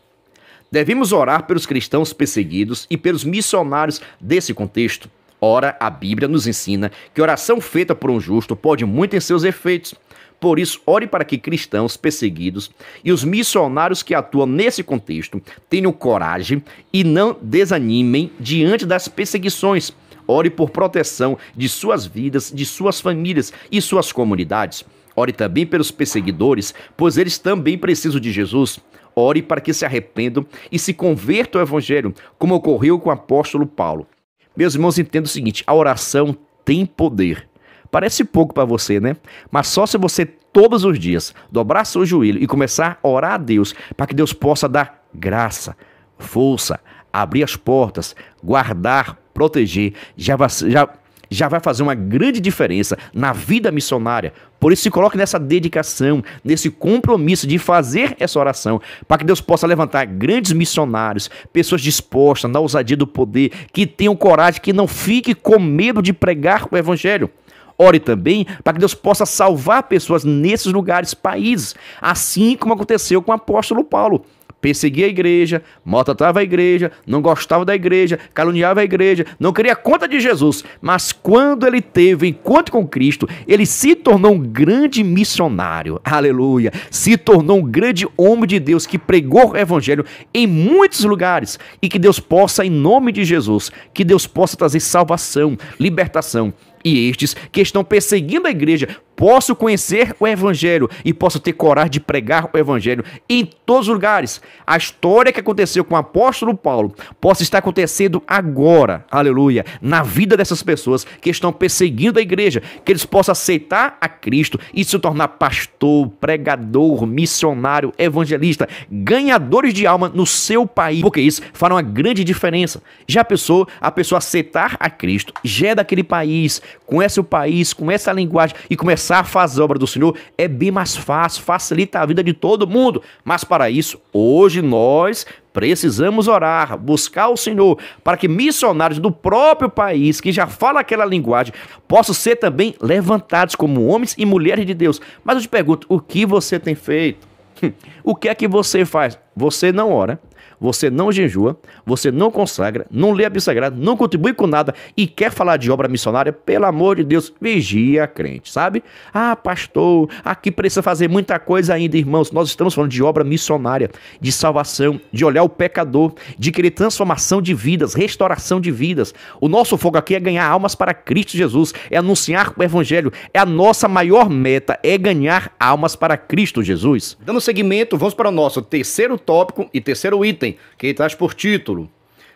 [SPEAKER 1] Devemos orar pelos cristãos perseguidos e pelos missionários desse contexto. Ora, a Bíblia nos ensina que oração feita por um justo pode muito em seus efeitos. Por isso, ore para que cristãos perseguidos e os missionários que atuam nesse contexto tenham coragem e não desanimem diante das perseguições. Ore por proteção de suas vidas, de suas famílias e suas comunidades. Ore também pelos perseguidores, pois eles também precisam de Jesus. Ore para que se arrependam e se convertam ao Evangelho, como ocorreu com o apóstolo Paulo. Meus irmãos, entenda o seguinte: a oração tem poder. Parece pouco para você, né? Mas só se você todos os dias dobrar seu joelho e começar a orar a Deus para que Deus possa dar graça, força, abrir as portas, guardar, proteger, já, já já vai fazer uma grande diferença na vida missionária. Por isso, se coloque nessa dedicação, nesse compromisso de fazer essa oração, para que Deus possa levantar grandes missionários, pessoas dispostas na ousadia do poder, que tenham coragem, que não fiquem com medo de pregar o Evangelho. Ore também para que Deus possa salvar pessoas nesses lugares, países, assim como aconteceu com o apóstolo Paulo perseguia a igreja, maltratava a igreja, não gostava da igreja, caluniava a igreja, não queria conta de Jesus. Mas quando ele teve encontro com Cristo, ele se tornou um grande missionário. Aleluia! Se tornou um grande homem de Deus que pregou o evangelho em muitos lugares e que Deus possa em nome de Jesus, que Deus possa trazer salvação, libertação e estes que estão perseguindo a igreja posso conhecer o Evangelho e posso ter coragem de pregar o Evangelho em todos os lugares. A história que aconteceu com o apóstolo Paulo possa estar acontecendo agora, aleluia, na vida dessas pessoas que estão perseguindo a igreja, que eles possam aceitar a Cristo e se tornar pastor, pregador, missionário, evangelista, ganhadores de alma no seu país, porque isso fará uma grande diferença. Já a pessoa, a pessoa aceitar a Cristo, já é daquele país, conhece o país, conhece a linguagem e começa começar a fazer a obra do Senhor é bem mais fácil, facilita a vida de todo mundo. Mas para isso, hoje nós precisamos orar, buscar o Senhor, para que missionários do próprio país, que já fala aquela linguagem, possam ser também levantados como homens e mulheres de Deus. Mas eu te pergunto, o que você tem feito? O que é que você faz? Você não ora, você não jejua, você não consagra, não lê a Bíblia Sagrada, não contribui com nada e quer falar de obra missionária, pelo amor de Deus, vigia crente, sabe? Ah, pastor, aqui precisa fazer muita coisa ainda, irmãos. Nós estamos falando de obra missionária, de salvação, de olhar o pecador, de querer transformação de vidas, restauração de vidas. O nosso foco aqui é ganhar almas para Cristo Jesus, é anunciar o Evangelho. É a nossa maior meta, é ganhar almas para Cristo Jesus. Dando seguimento, vamos para o nosso terceiro tópico e terceiro item item que traz por título: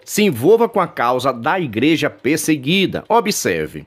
[SPEAKER 1] Se envolva com a causa da igreja perseguida. Observe.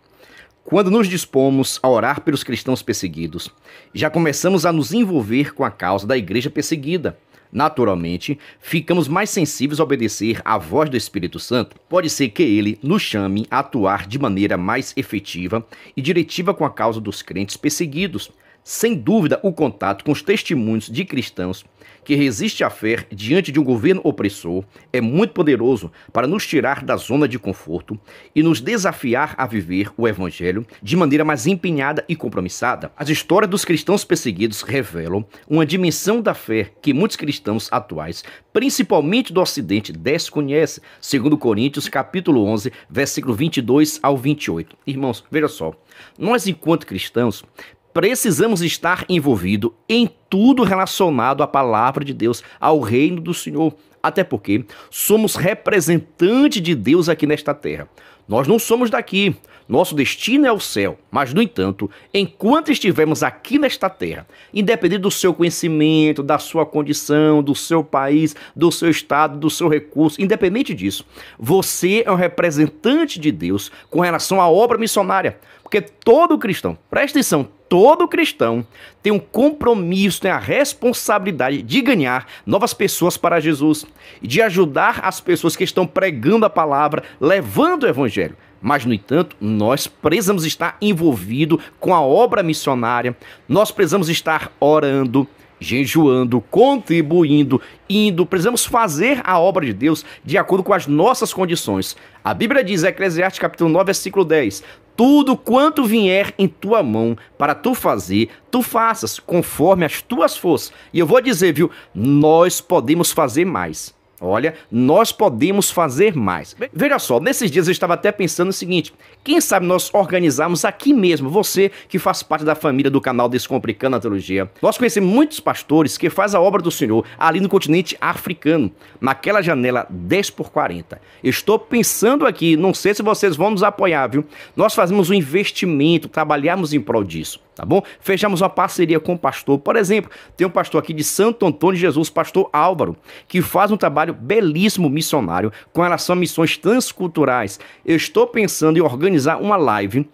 [SPEAKER 1] Quando nos dispomos a orar pelos cristãos perseguidos, já começamos a nos envolver com a causa da igreja perseguida. Naturalmente, ficamos mais sensíveis a obedecer à voz do Espírito Santo. Pode ser que ele nos chame a atuar de maneira mais efetiva e diretiva com a causa dos crentes perseguidos. Sem dúvida, o contato com os testemunhos de cristãos que resistem à fé diante de um governo opressor é muito poderoso para nos tirar da zona de conforto e nos desafiar a viver o Evangelho de maneira mais empenhada e compromissada. As histórias dos cristãos perseguidos revelam uma dimensão da fé que muitos cristãos atuais, principalmente do Ocidente, desconhecem, segundo Coríntios capítulo 11, versículo 22 ao 28. Irmãos, veja só, nós enquanto cristãos precisamos estar envolvido em tudo relacionado à palavra de Deus, ao reino do Senhor, até porque somos representantes de Deus aqui nesta terra. Nós não somos daqui, nosso destino é o céu, mas, no entanto, enquanto estivermos aqui nesta terra, independente do seu conhecimento, da sua condição, do seu país, do seu estado, do seu recurso, independente disso, você é um representante de Deus com relação à obra missionária. Porque todo cristão, presta atenção, todo cristão tem um compromisso, tem a responsabilidade de ganhar novas pessoas para Jesus, de ajudar as pessoas que estão pregando a palavra, levando o evangelho. Mas, no entanto, nós precisamos estar envolvido com a obra missionária, nós precisamos estar orando, jejuando, contribuindo, indo. Precisamos fazer a obra de Deus de acordo com as nossas condições. A Bíblia diz, Eclesiastes capítulo 9, versículo 10: Tudo quanto vier em tua mão para tu fazer, tu faças conforme as tuas forças. E eu vou dizer, viu, nós podemos fazer mais Olha, nós podemos fazer mais. Veja só, nesses dias eu estava até pensando o seguinte: quem sabe nós organizarmos aqui mesmo, você que faz parte da família do canal Descomplicando a Teologia. Nós conhecemos muitos pastores que fazem a obra do Senhor ali no continente africano, naquela janela 10 por 40. Estou pensando aqui, não sei se vocês vão nos apoiar, viu? Nós fazemos um investimento, trabalhamos em prol disso tá bom? Fechamos uma parceria com o pastor, por exemplo, tem um pastor aqui de Santo Antônio de Jesus, pastor Álvaro, que faz um trabalho belíssimo missionário com relação a missões transculturais. Eu estou pensando em organizar uma live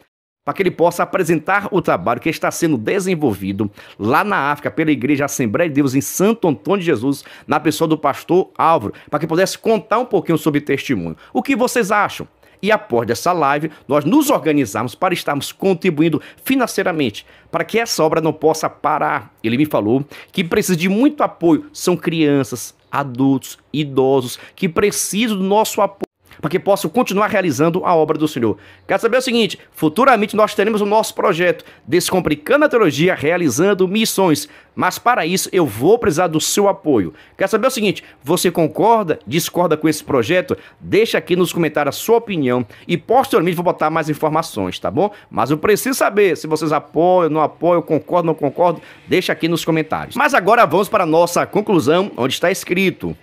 [SPEAKER 1] para que ele possa apresentar o trabalho que está sendo desenvolvido lá na África pela Igreja Assembleia de Deus em Santo Antônio de Jesus, na pessoa do pastor Álvaro, para que pudesse contar um pouquinho sobre o testemunho. O que vocês acham? e após essa live nós nos organizarmos para estarmos contribuindo financeiramente para que essa obra não possa parar. Ele me falou que precisa de muito apoio, são crianças, adultos, idosos que precisam do nosso apoio para que possam continuar realizando a obra do Senhor. Quero saber o seguinte: futuramente nós teremos o nosso projeto Descomplicando a Teologia, realizando missões. Mas para isso eu vou precisar do seu apoio. Quero saber o seguinte: você concorda, discorda com esse projeto? Deixa aqui nos comentários a sua opinião e posteriormente vou botar mais informações, tá bom? Mas eu preciso saber se vocês apoiam, não apoiam, concordam, não concordam. Deixa aqui nos comentários. Mas agora vamos para a nossa conclusão, onde está escrito: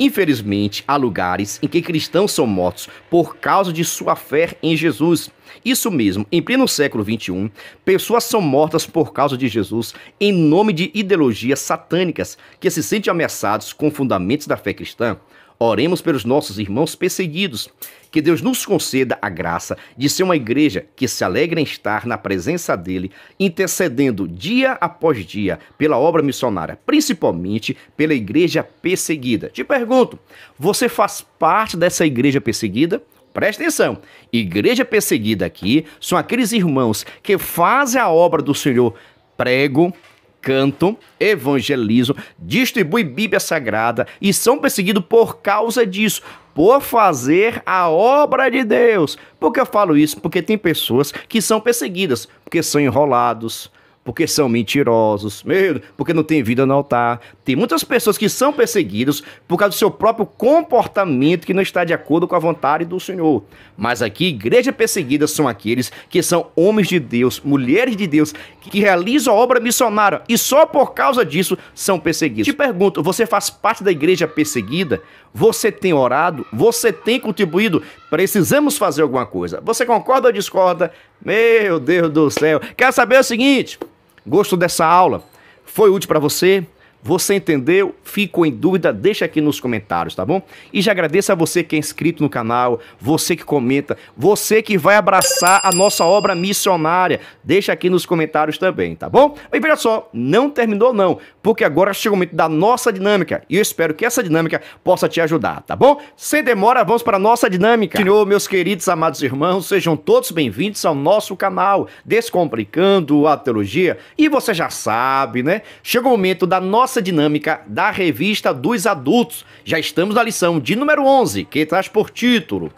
[SPEAKER 1] Infelizmente, há lugares em que cristãos são mortos por causa de sua fé em Jesus. Isso mesmo, em pleno século XXI, pessoas são mortas por causa de Jesus em nome de ideologias satânicas que se sentem ameaçados com fundamentos da fé cristã. Oremos pelos nossos irmãos perseguidos. Que Deus nos conceda a graça de ser uma igreja que se alegra em estar na presença dele, intercedendo dia após dia pela obra missionária, principalmente pela igreja perseguida. Te pergunto, você faz parte dessa igreja perseguida? Presta atenção. Igreja perseguida aqui são aqueles irmãos que fazem a obra do Senhor. Prego, cantam, evangelizam, distribuem Bíblia Sagrada e são perseguidos por causa disso, por fazer a obra de Deus. Por que eu falo isso? Porque tem pessoas que são perseguidas, porque são enrolados, porque são mentirosos, medo, porque não tem vida no altar. Tem muitas pessoas que são perseguidas por causa do seu próprio comportamento que não está de acordo com a vontade do Senhor. Mas aqui, igreja perseguida são aqueles que são homens de Deus, mulheres de Deus, que realizam a obra missionária e só por causa disso são perseguidos. Te pergunto, você faz parte da igreja perseguida? Você tem orado? Você tem contribuído Precisamos fazer alguma coisa. Você concorda ou discorda? Meu Deus do céu. Quer saber o seguinte? Gosto dessa aula? Foi útil para você? Você entendeu? Ficou em dúvida? Deixa aqui nos comentários, tá bom? E já agradeço a você que é inscrito no canal, você que comenta, você que vai abraçar a nossa obra missionária. Deixa aqui nos comentários também, tá bom? E veja só, não terminou não, porque agora chega o momento da nossa dinâmica e eu espero que essa dinâmica possa te ajudar, tá bom? Sem demora, vamos para a nossa dinâmica. Senhor, meus queridos amados irmãos, sejam todos bem-vindos ao nosso canal Descomplicando a Teologia. E você já sabe, né? Chega o momento da nossa nossa dinâmica da revista dos adultos. Já estamos na lição de número 11, que traz por título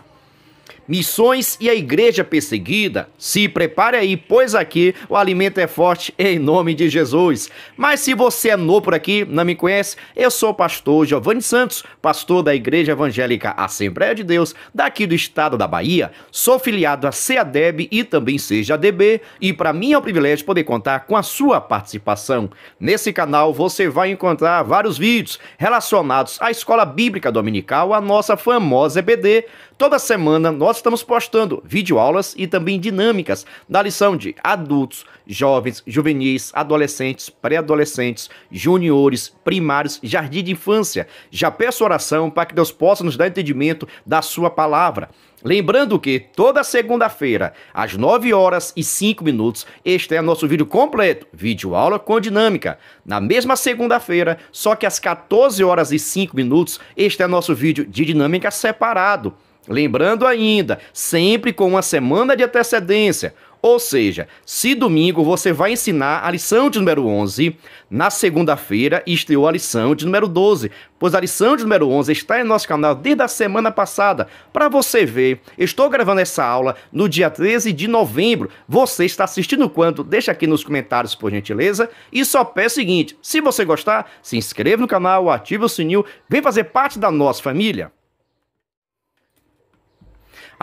[SPEAKER 1] missões e a igreja perseguida. Se prepare aí, pois aqui o alimento é forte em nome de Jesus. Mas se você é novo por aqui, não me conhece, eu sou o pastor Giovanni Santos, pastor da Igreja Evangélica Assembleia de Deus, daqui do estado da Bahia. Sou filiado à CEADEB e também seja DB. e para mim é um privilégio poder contar com a sua participação. Nesse canal você vai encontrar vários vídeos relacionados à escola bíblica dominical, a nossa famosa EBD, Toda semana nós estamos postando videoaulas e também dinâmicas da lição de adultos, jovens, juvenis, adolescentes, pré-adolescentes, juniores, primários, jardim de infância. Já peço oração para que Deus possa nos dar entendimento da sua palavra. Lembrando que toda segunda-feira, às 9 horas e 5 minutos, este é nosso vídeo completo, vídeo aula com dinâmica. Na mesma segunda-feira, só que às 14 horas e 5 minutos, este é nosso vídeo de dinâmica separado. Lembrando ainda, sempre com uma semana de antecedência. Ou seja, se domingo você vai ensinar a lição de número 11, na segunda-feira estreou a lição de número 12, pois a lição de número 11 está em nosso canal desde a semana passada. Para você ver, estou gravando essa aula no dia 13 de novembro. Você está assistindo quando? Deixa aqui nos comentários, por gentileza. E só peço o seguinte, se você gostar, se inscreva no canal, ative o sininho, vem fazer parte da nossa família.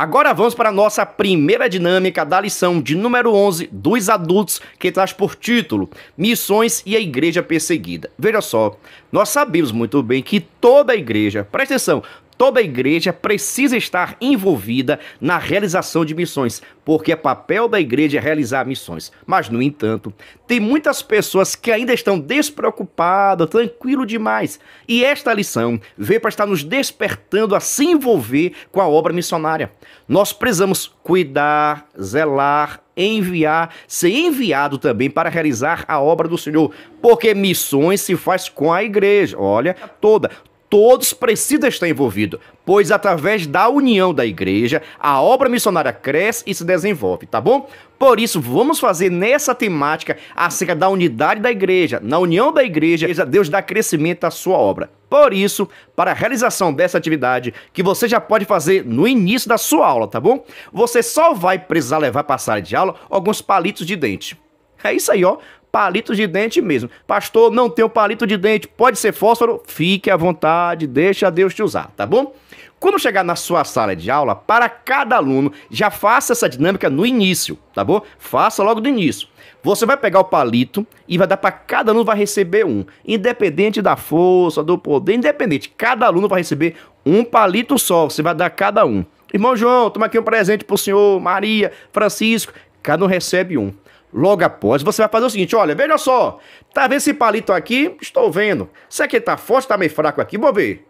[SPEAKER 1] Agora vamos para a nossa primeira dinâmica da lição de número 11 dos adultos, que traz por título Missões e a Igreja Perseguida. Veja só, nós sabemos muito bem que toda a igreja, presta atenção, toda a igreja precisa estar envolvida na realização de missões, porque é papel da igreja é realizar missões. Mas, no entanto, tem muitas pessoas que ainda estão despreocupadas, tranquilo demais. E esta lição veio para estar nos despertando a se envolver com a obra missionária. Nós precisamos cuidar, zelar, enviar, ser enviado também para realizar a obra do Senhor, porque missões se faz com a igreja, olha, toda todos precisam estar envolvidos, pois através da união da igreja, a obra missionária cresce e se desenvolve, tá bom? Por isso, vamos fazer nessa temática acerca da unidade da igreja. Na união da igreja, Deus dá crescimento à sua obra. Por isso, para a realização dessa atividade, que você já pode fazer no início da sua aula, tá bom? Você só vai precisar levar para a sala de aula alguns palitos de dente. É isso aí, ó palitos de dente mesmo. Pastor, não tenho palito de dente, pode ser fósforo? Fique à vontade, deixa Deus te usar, tá bom? Quando chegar na sua sala de aula, para cada aluno, já faça essa dinâmica no início, tá bom? Faça logo do início. Você vai pegar o palito e vai dar para cada aluno vai receber um, independente da força, do poder, independente. Cada aluno vai receber um palito só, você vai dar cada um. Irmão João, toma aqui um presente pro senhor, Maria, Francisco, cada um recebe um. Logo após, você vai fazer o seguinte: olha, veja só, tá vendo esse palito aqui? Estou vendo. Será que ele tá forte, tá meio fraco aqui? Vou ver.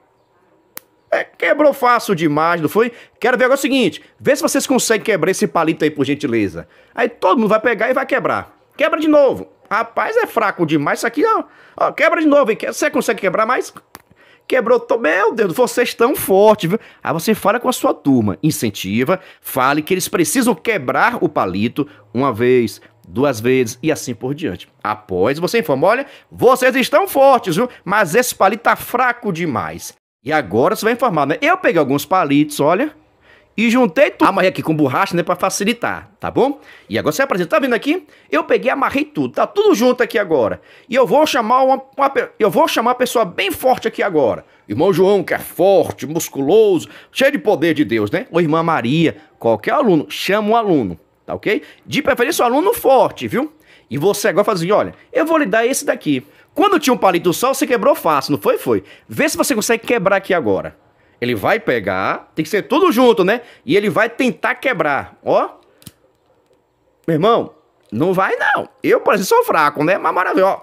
[SPEAKER 1] É, quebrou fácil demais, não foi? Quero ver agora o seguinte: vê se vocês conseguem quebrar esse palito aí, por gentileza. Aí todo mundo vai pegar e vai quebrar. Quebra de novo. Rapaz, é fraco demais isso aqui, ó. ó quebra de novo, hein? Você consegue quebrar mais? Quebrou. To... Meu Deus, vocês estão fortes, viu? Aí você fala com a sua turma, incentiva, fale que eles precisam quebrar o palito uma vez, duas vezes e assim por diante. Após você informa: olha, vocês estão fortes, viu? Mas esse palito tá fraco demais. E agora você vai informar, né? Eu peguei alguns palitos, olha, e juntei tudo. Amarrei aqui com borracha, né, para facilitar, tá bom? E agora você apresenta, tá vendo aqui? Eu peguei, amarrei tudo, tá tudo junto aqui agora. E eu vou chamar uma, uma eu vou chamar uma pessoa bem forte aqui agora. Irmão João, que é forte, musculoso, cheio de poder de Deus, né? Ou irmã Maria, qualquer aluno, chama o aluno tá ok? De preferência, um aluno forte, viu? E você agora faz assim, olha, eu vou lhe dar esse daqui. Quando tinha um palito só, você quebrou fácil, não foi? Foi. Vê se você consegue quebrar aqui agora. Ele vai pegar, tem que ser tudo junto, né? E ele vai tentar quebrar, ó. Meu irmão, não vai não. Eu, por exemplo, sou fraco, né? Mas maravilha, ó.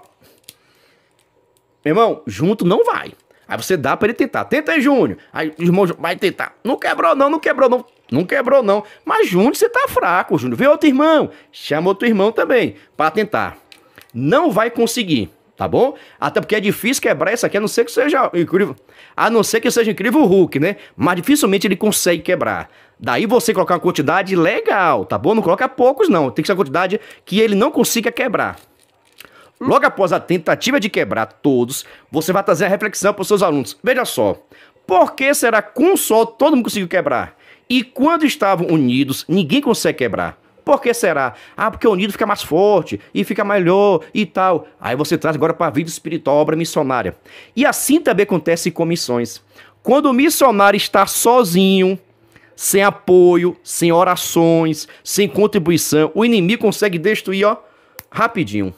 [SPEAKER 1] Meu irmão, junto não vai. Aí você dá para ele tentar. Tenta aí, Júnior. Aí o irmão vai tentar. Não quebrou não, não quebrou não. Não quebrou, não. Mas, Júnior, você tá fraco, Júnior. Vê outro irmão. Chama outro irmão também para tentar. Não vai conseguir, tá bom? Até porque é difícil quebrar isso aqui, a não ser que seja incrível. A não ser que seja incrível o Hulk, né? Mas dificilmente ele consegue quebrar. Daí você colocar uma quantidade legal, tá bom? Não coloca poucos, não. Tem que ser uma quantidade que ele não consiga quebrar. Logo após a tentativa de quebrar todos, você vai trazer a reflexão para os seus alunos. Veja só, por que será que um só todo mundo conseguiu quebrar? E quando estavam unidos, ninguém consegue quebrar. Por que será? Ah, porque unido fica mais forte e fica melhor e tal. Aí você traz agora para a vida espiritual, obra missionária. E assim também acontece com missões. Quando o missionário está sozinho, sem apoio, sem orações, sem contribuição, o inimigo consegue destruir, ó, rapidinho.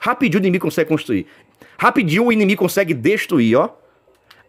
[SPEAKER 1] Rapidinho o inimigo consegue construir. Rapidinho o inimigo consegue destruir, ó.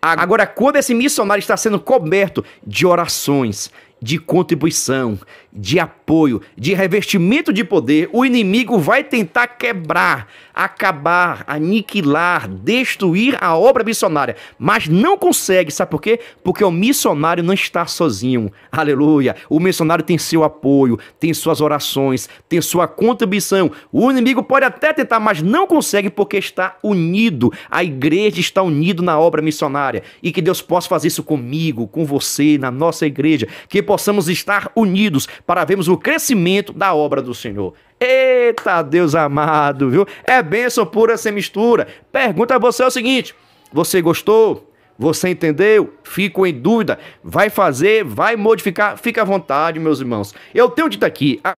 [SPEAKER 1] Agora, quando esse missionário está sendo coberto de orações, de contribuição, de apoio, de revestimento de poder, o inimigo vai tentar quebrar, acabar, aniquilar, destruir a obra missionária, mas não consegue, sabe por quê? Porque o missionário não está sozinho. Aleluia! O missionário tem seu apoio, tem suas orações, tem sua contribuição. O inimigo pode até tentar, mas não consegue porque está unido. A igreja está unida na obra missionária e que Deus possa fazer isso comigo, com você, na nossa igreja. Que possamos estar unidos para vermos o crescimento da obra do Senhor. Eita, Deus amado, viu? É bênção pura essa mistura. Pergunta a você é o seguinte: você gostou? Você entendeu? Fico em dúvida. Vai fazer? Vai modificar? Fica à vontade, meus irmãos. Eu tenho dito aqui. A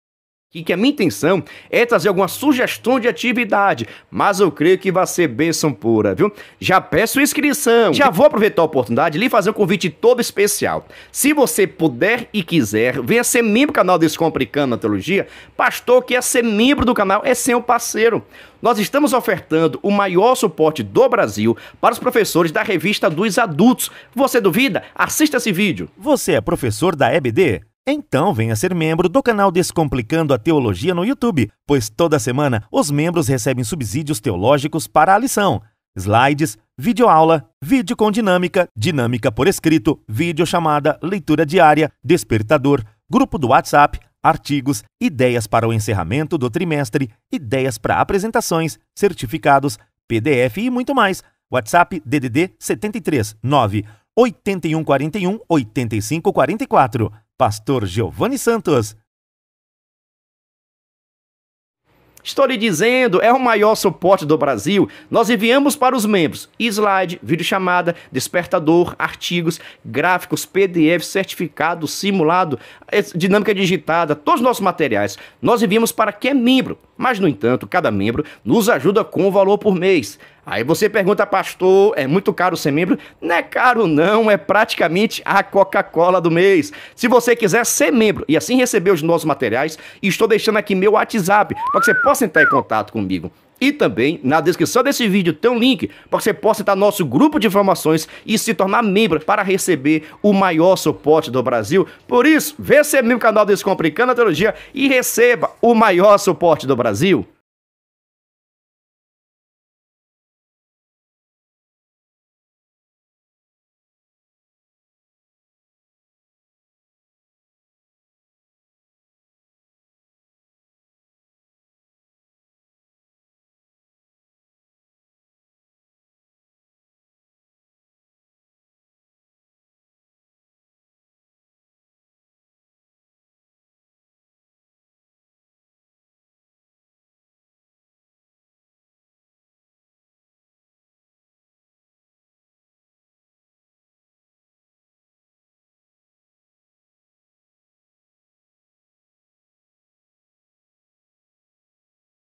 [SPEAKER 1] que a minha intenção é trazer alguma sugestão de atividade, mas eu creio que vai ser bênção pura, viu? Já peço inscrição, já vou aproveitar a oportunidade e lhe fazer um convite todo especial. Se você puder e quiser, venha ser membro do canal Descomplicando a Teologia. Pastor que é ser membro do canal é seu parceiro. Nós estamos ofertando o maior suporte do Brasil para os professores da revista dos adultos. Você duvida? Assista esse vídeo. Você é professor
[SPEAKER 2] da EBD? Então venha ser membro do canal Descomplicando a Teologia no YouTube, pois toda semana os membros recebem subsídios teológicos para a lição: slides, videoaula, vídeo com dinâmica, dinâmica por escrito, videochamada, leitura diária, despertador, grupo do WhatsApp, artigos, ideias para o encerramento do trimestre, ideias para apresentações, certificados, PDF e muito mais. WhatsApp DDD 73 9 85 44 Pastor Giovanni Santos.
[SPEAKER 1] Estou lhe dizendo, é o maior suporte do Brasil. Nós enviamos para os membros slide, videochamada, despertador, artigos, gráficos, PDF, certificado, simulado, dinâmica digitada, todos os nossos materiais. Nós enviamos para quem é membro. Mas, no entanto, cada membro nos ajuda com o valor por mês. Aí você pergunta, pastor, é muito caro ser membro? Não é caro, não, é praticamente a Coca-Cola do mês. Se você quiser ser membro e assim receber os nossos materiais, estou deixando aqui meu WhatsApp para que você possa entrar em contato comigo. E também na descrição desse vídeo tem um link para que você possa entrar no nosso grupo de informações e se tornar membro para receber o maior suporte do Brasil. Por isso, vê se é membro do canal Descomplicando a Teologia e receba o maior suporte do
[SPEAKER 2] Brasil.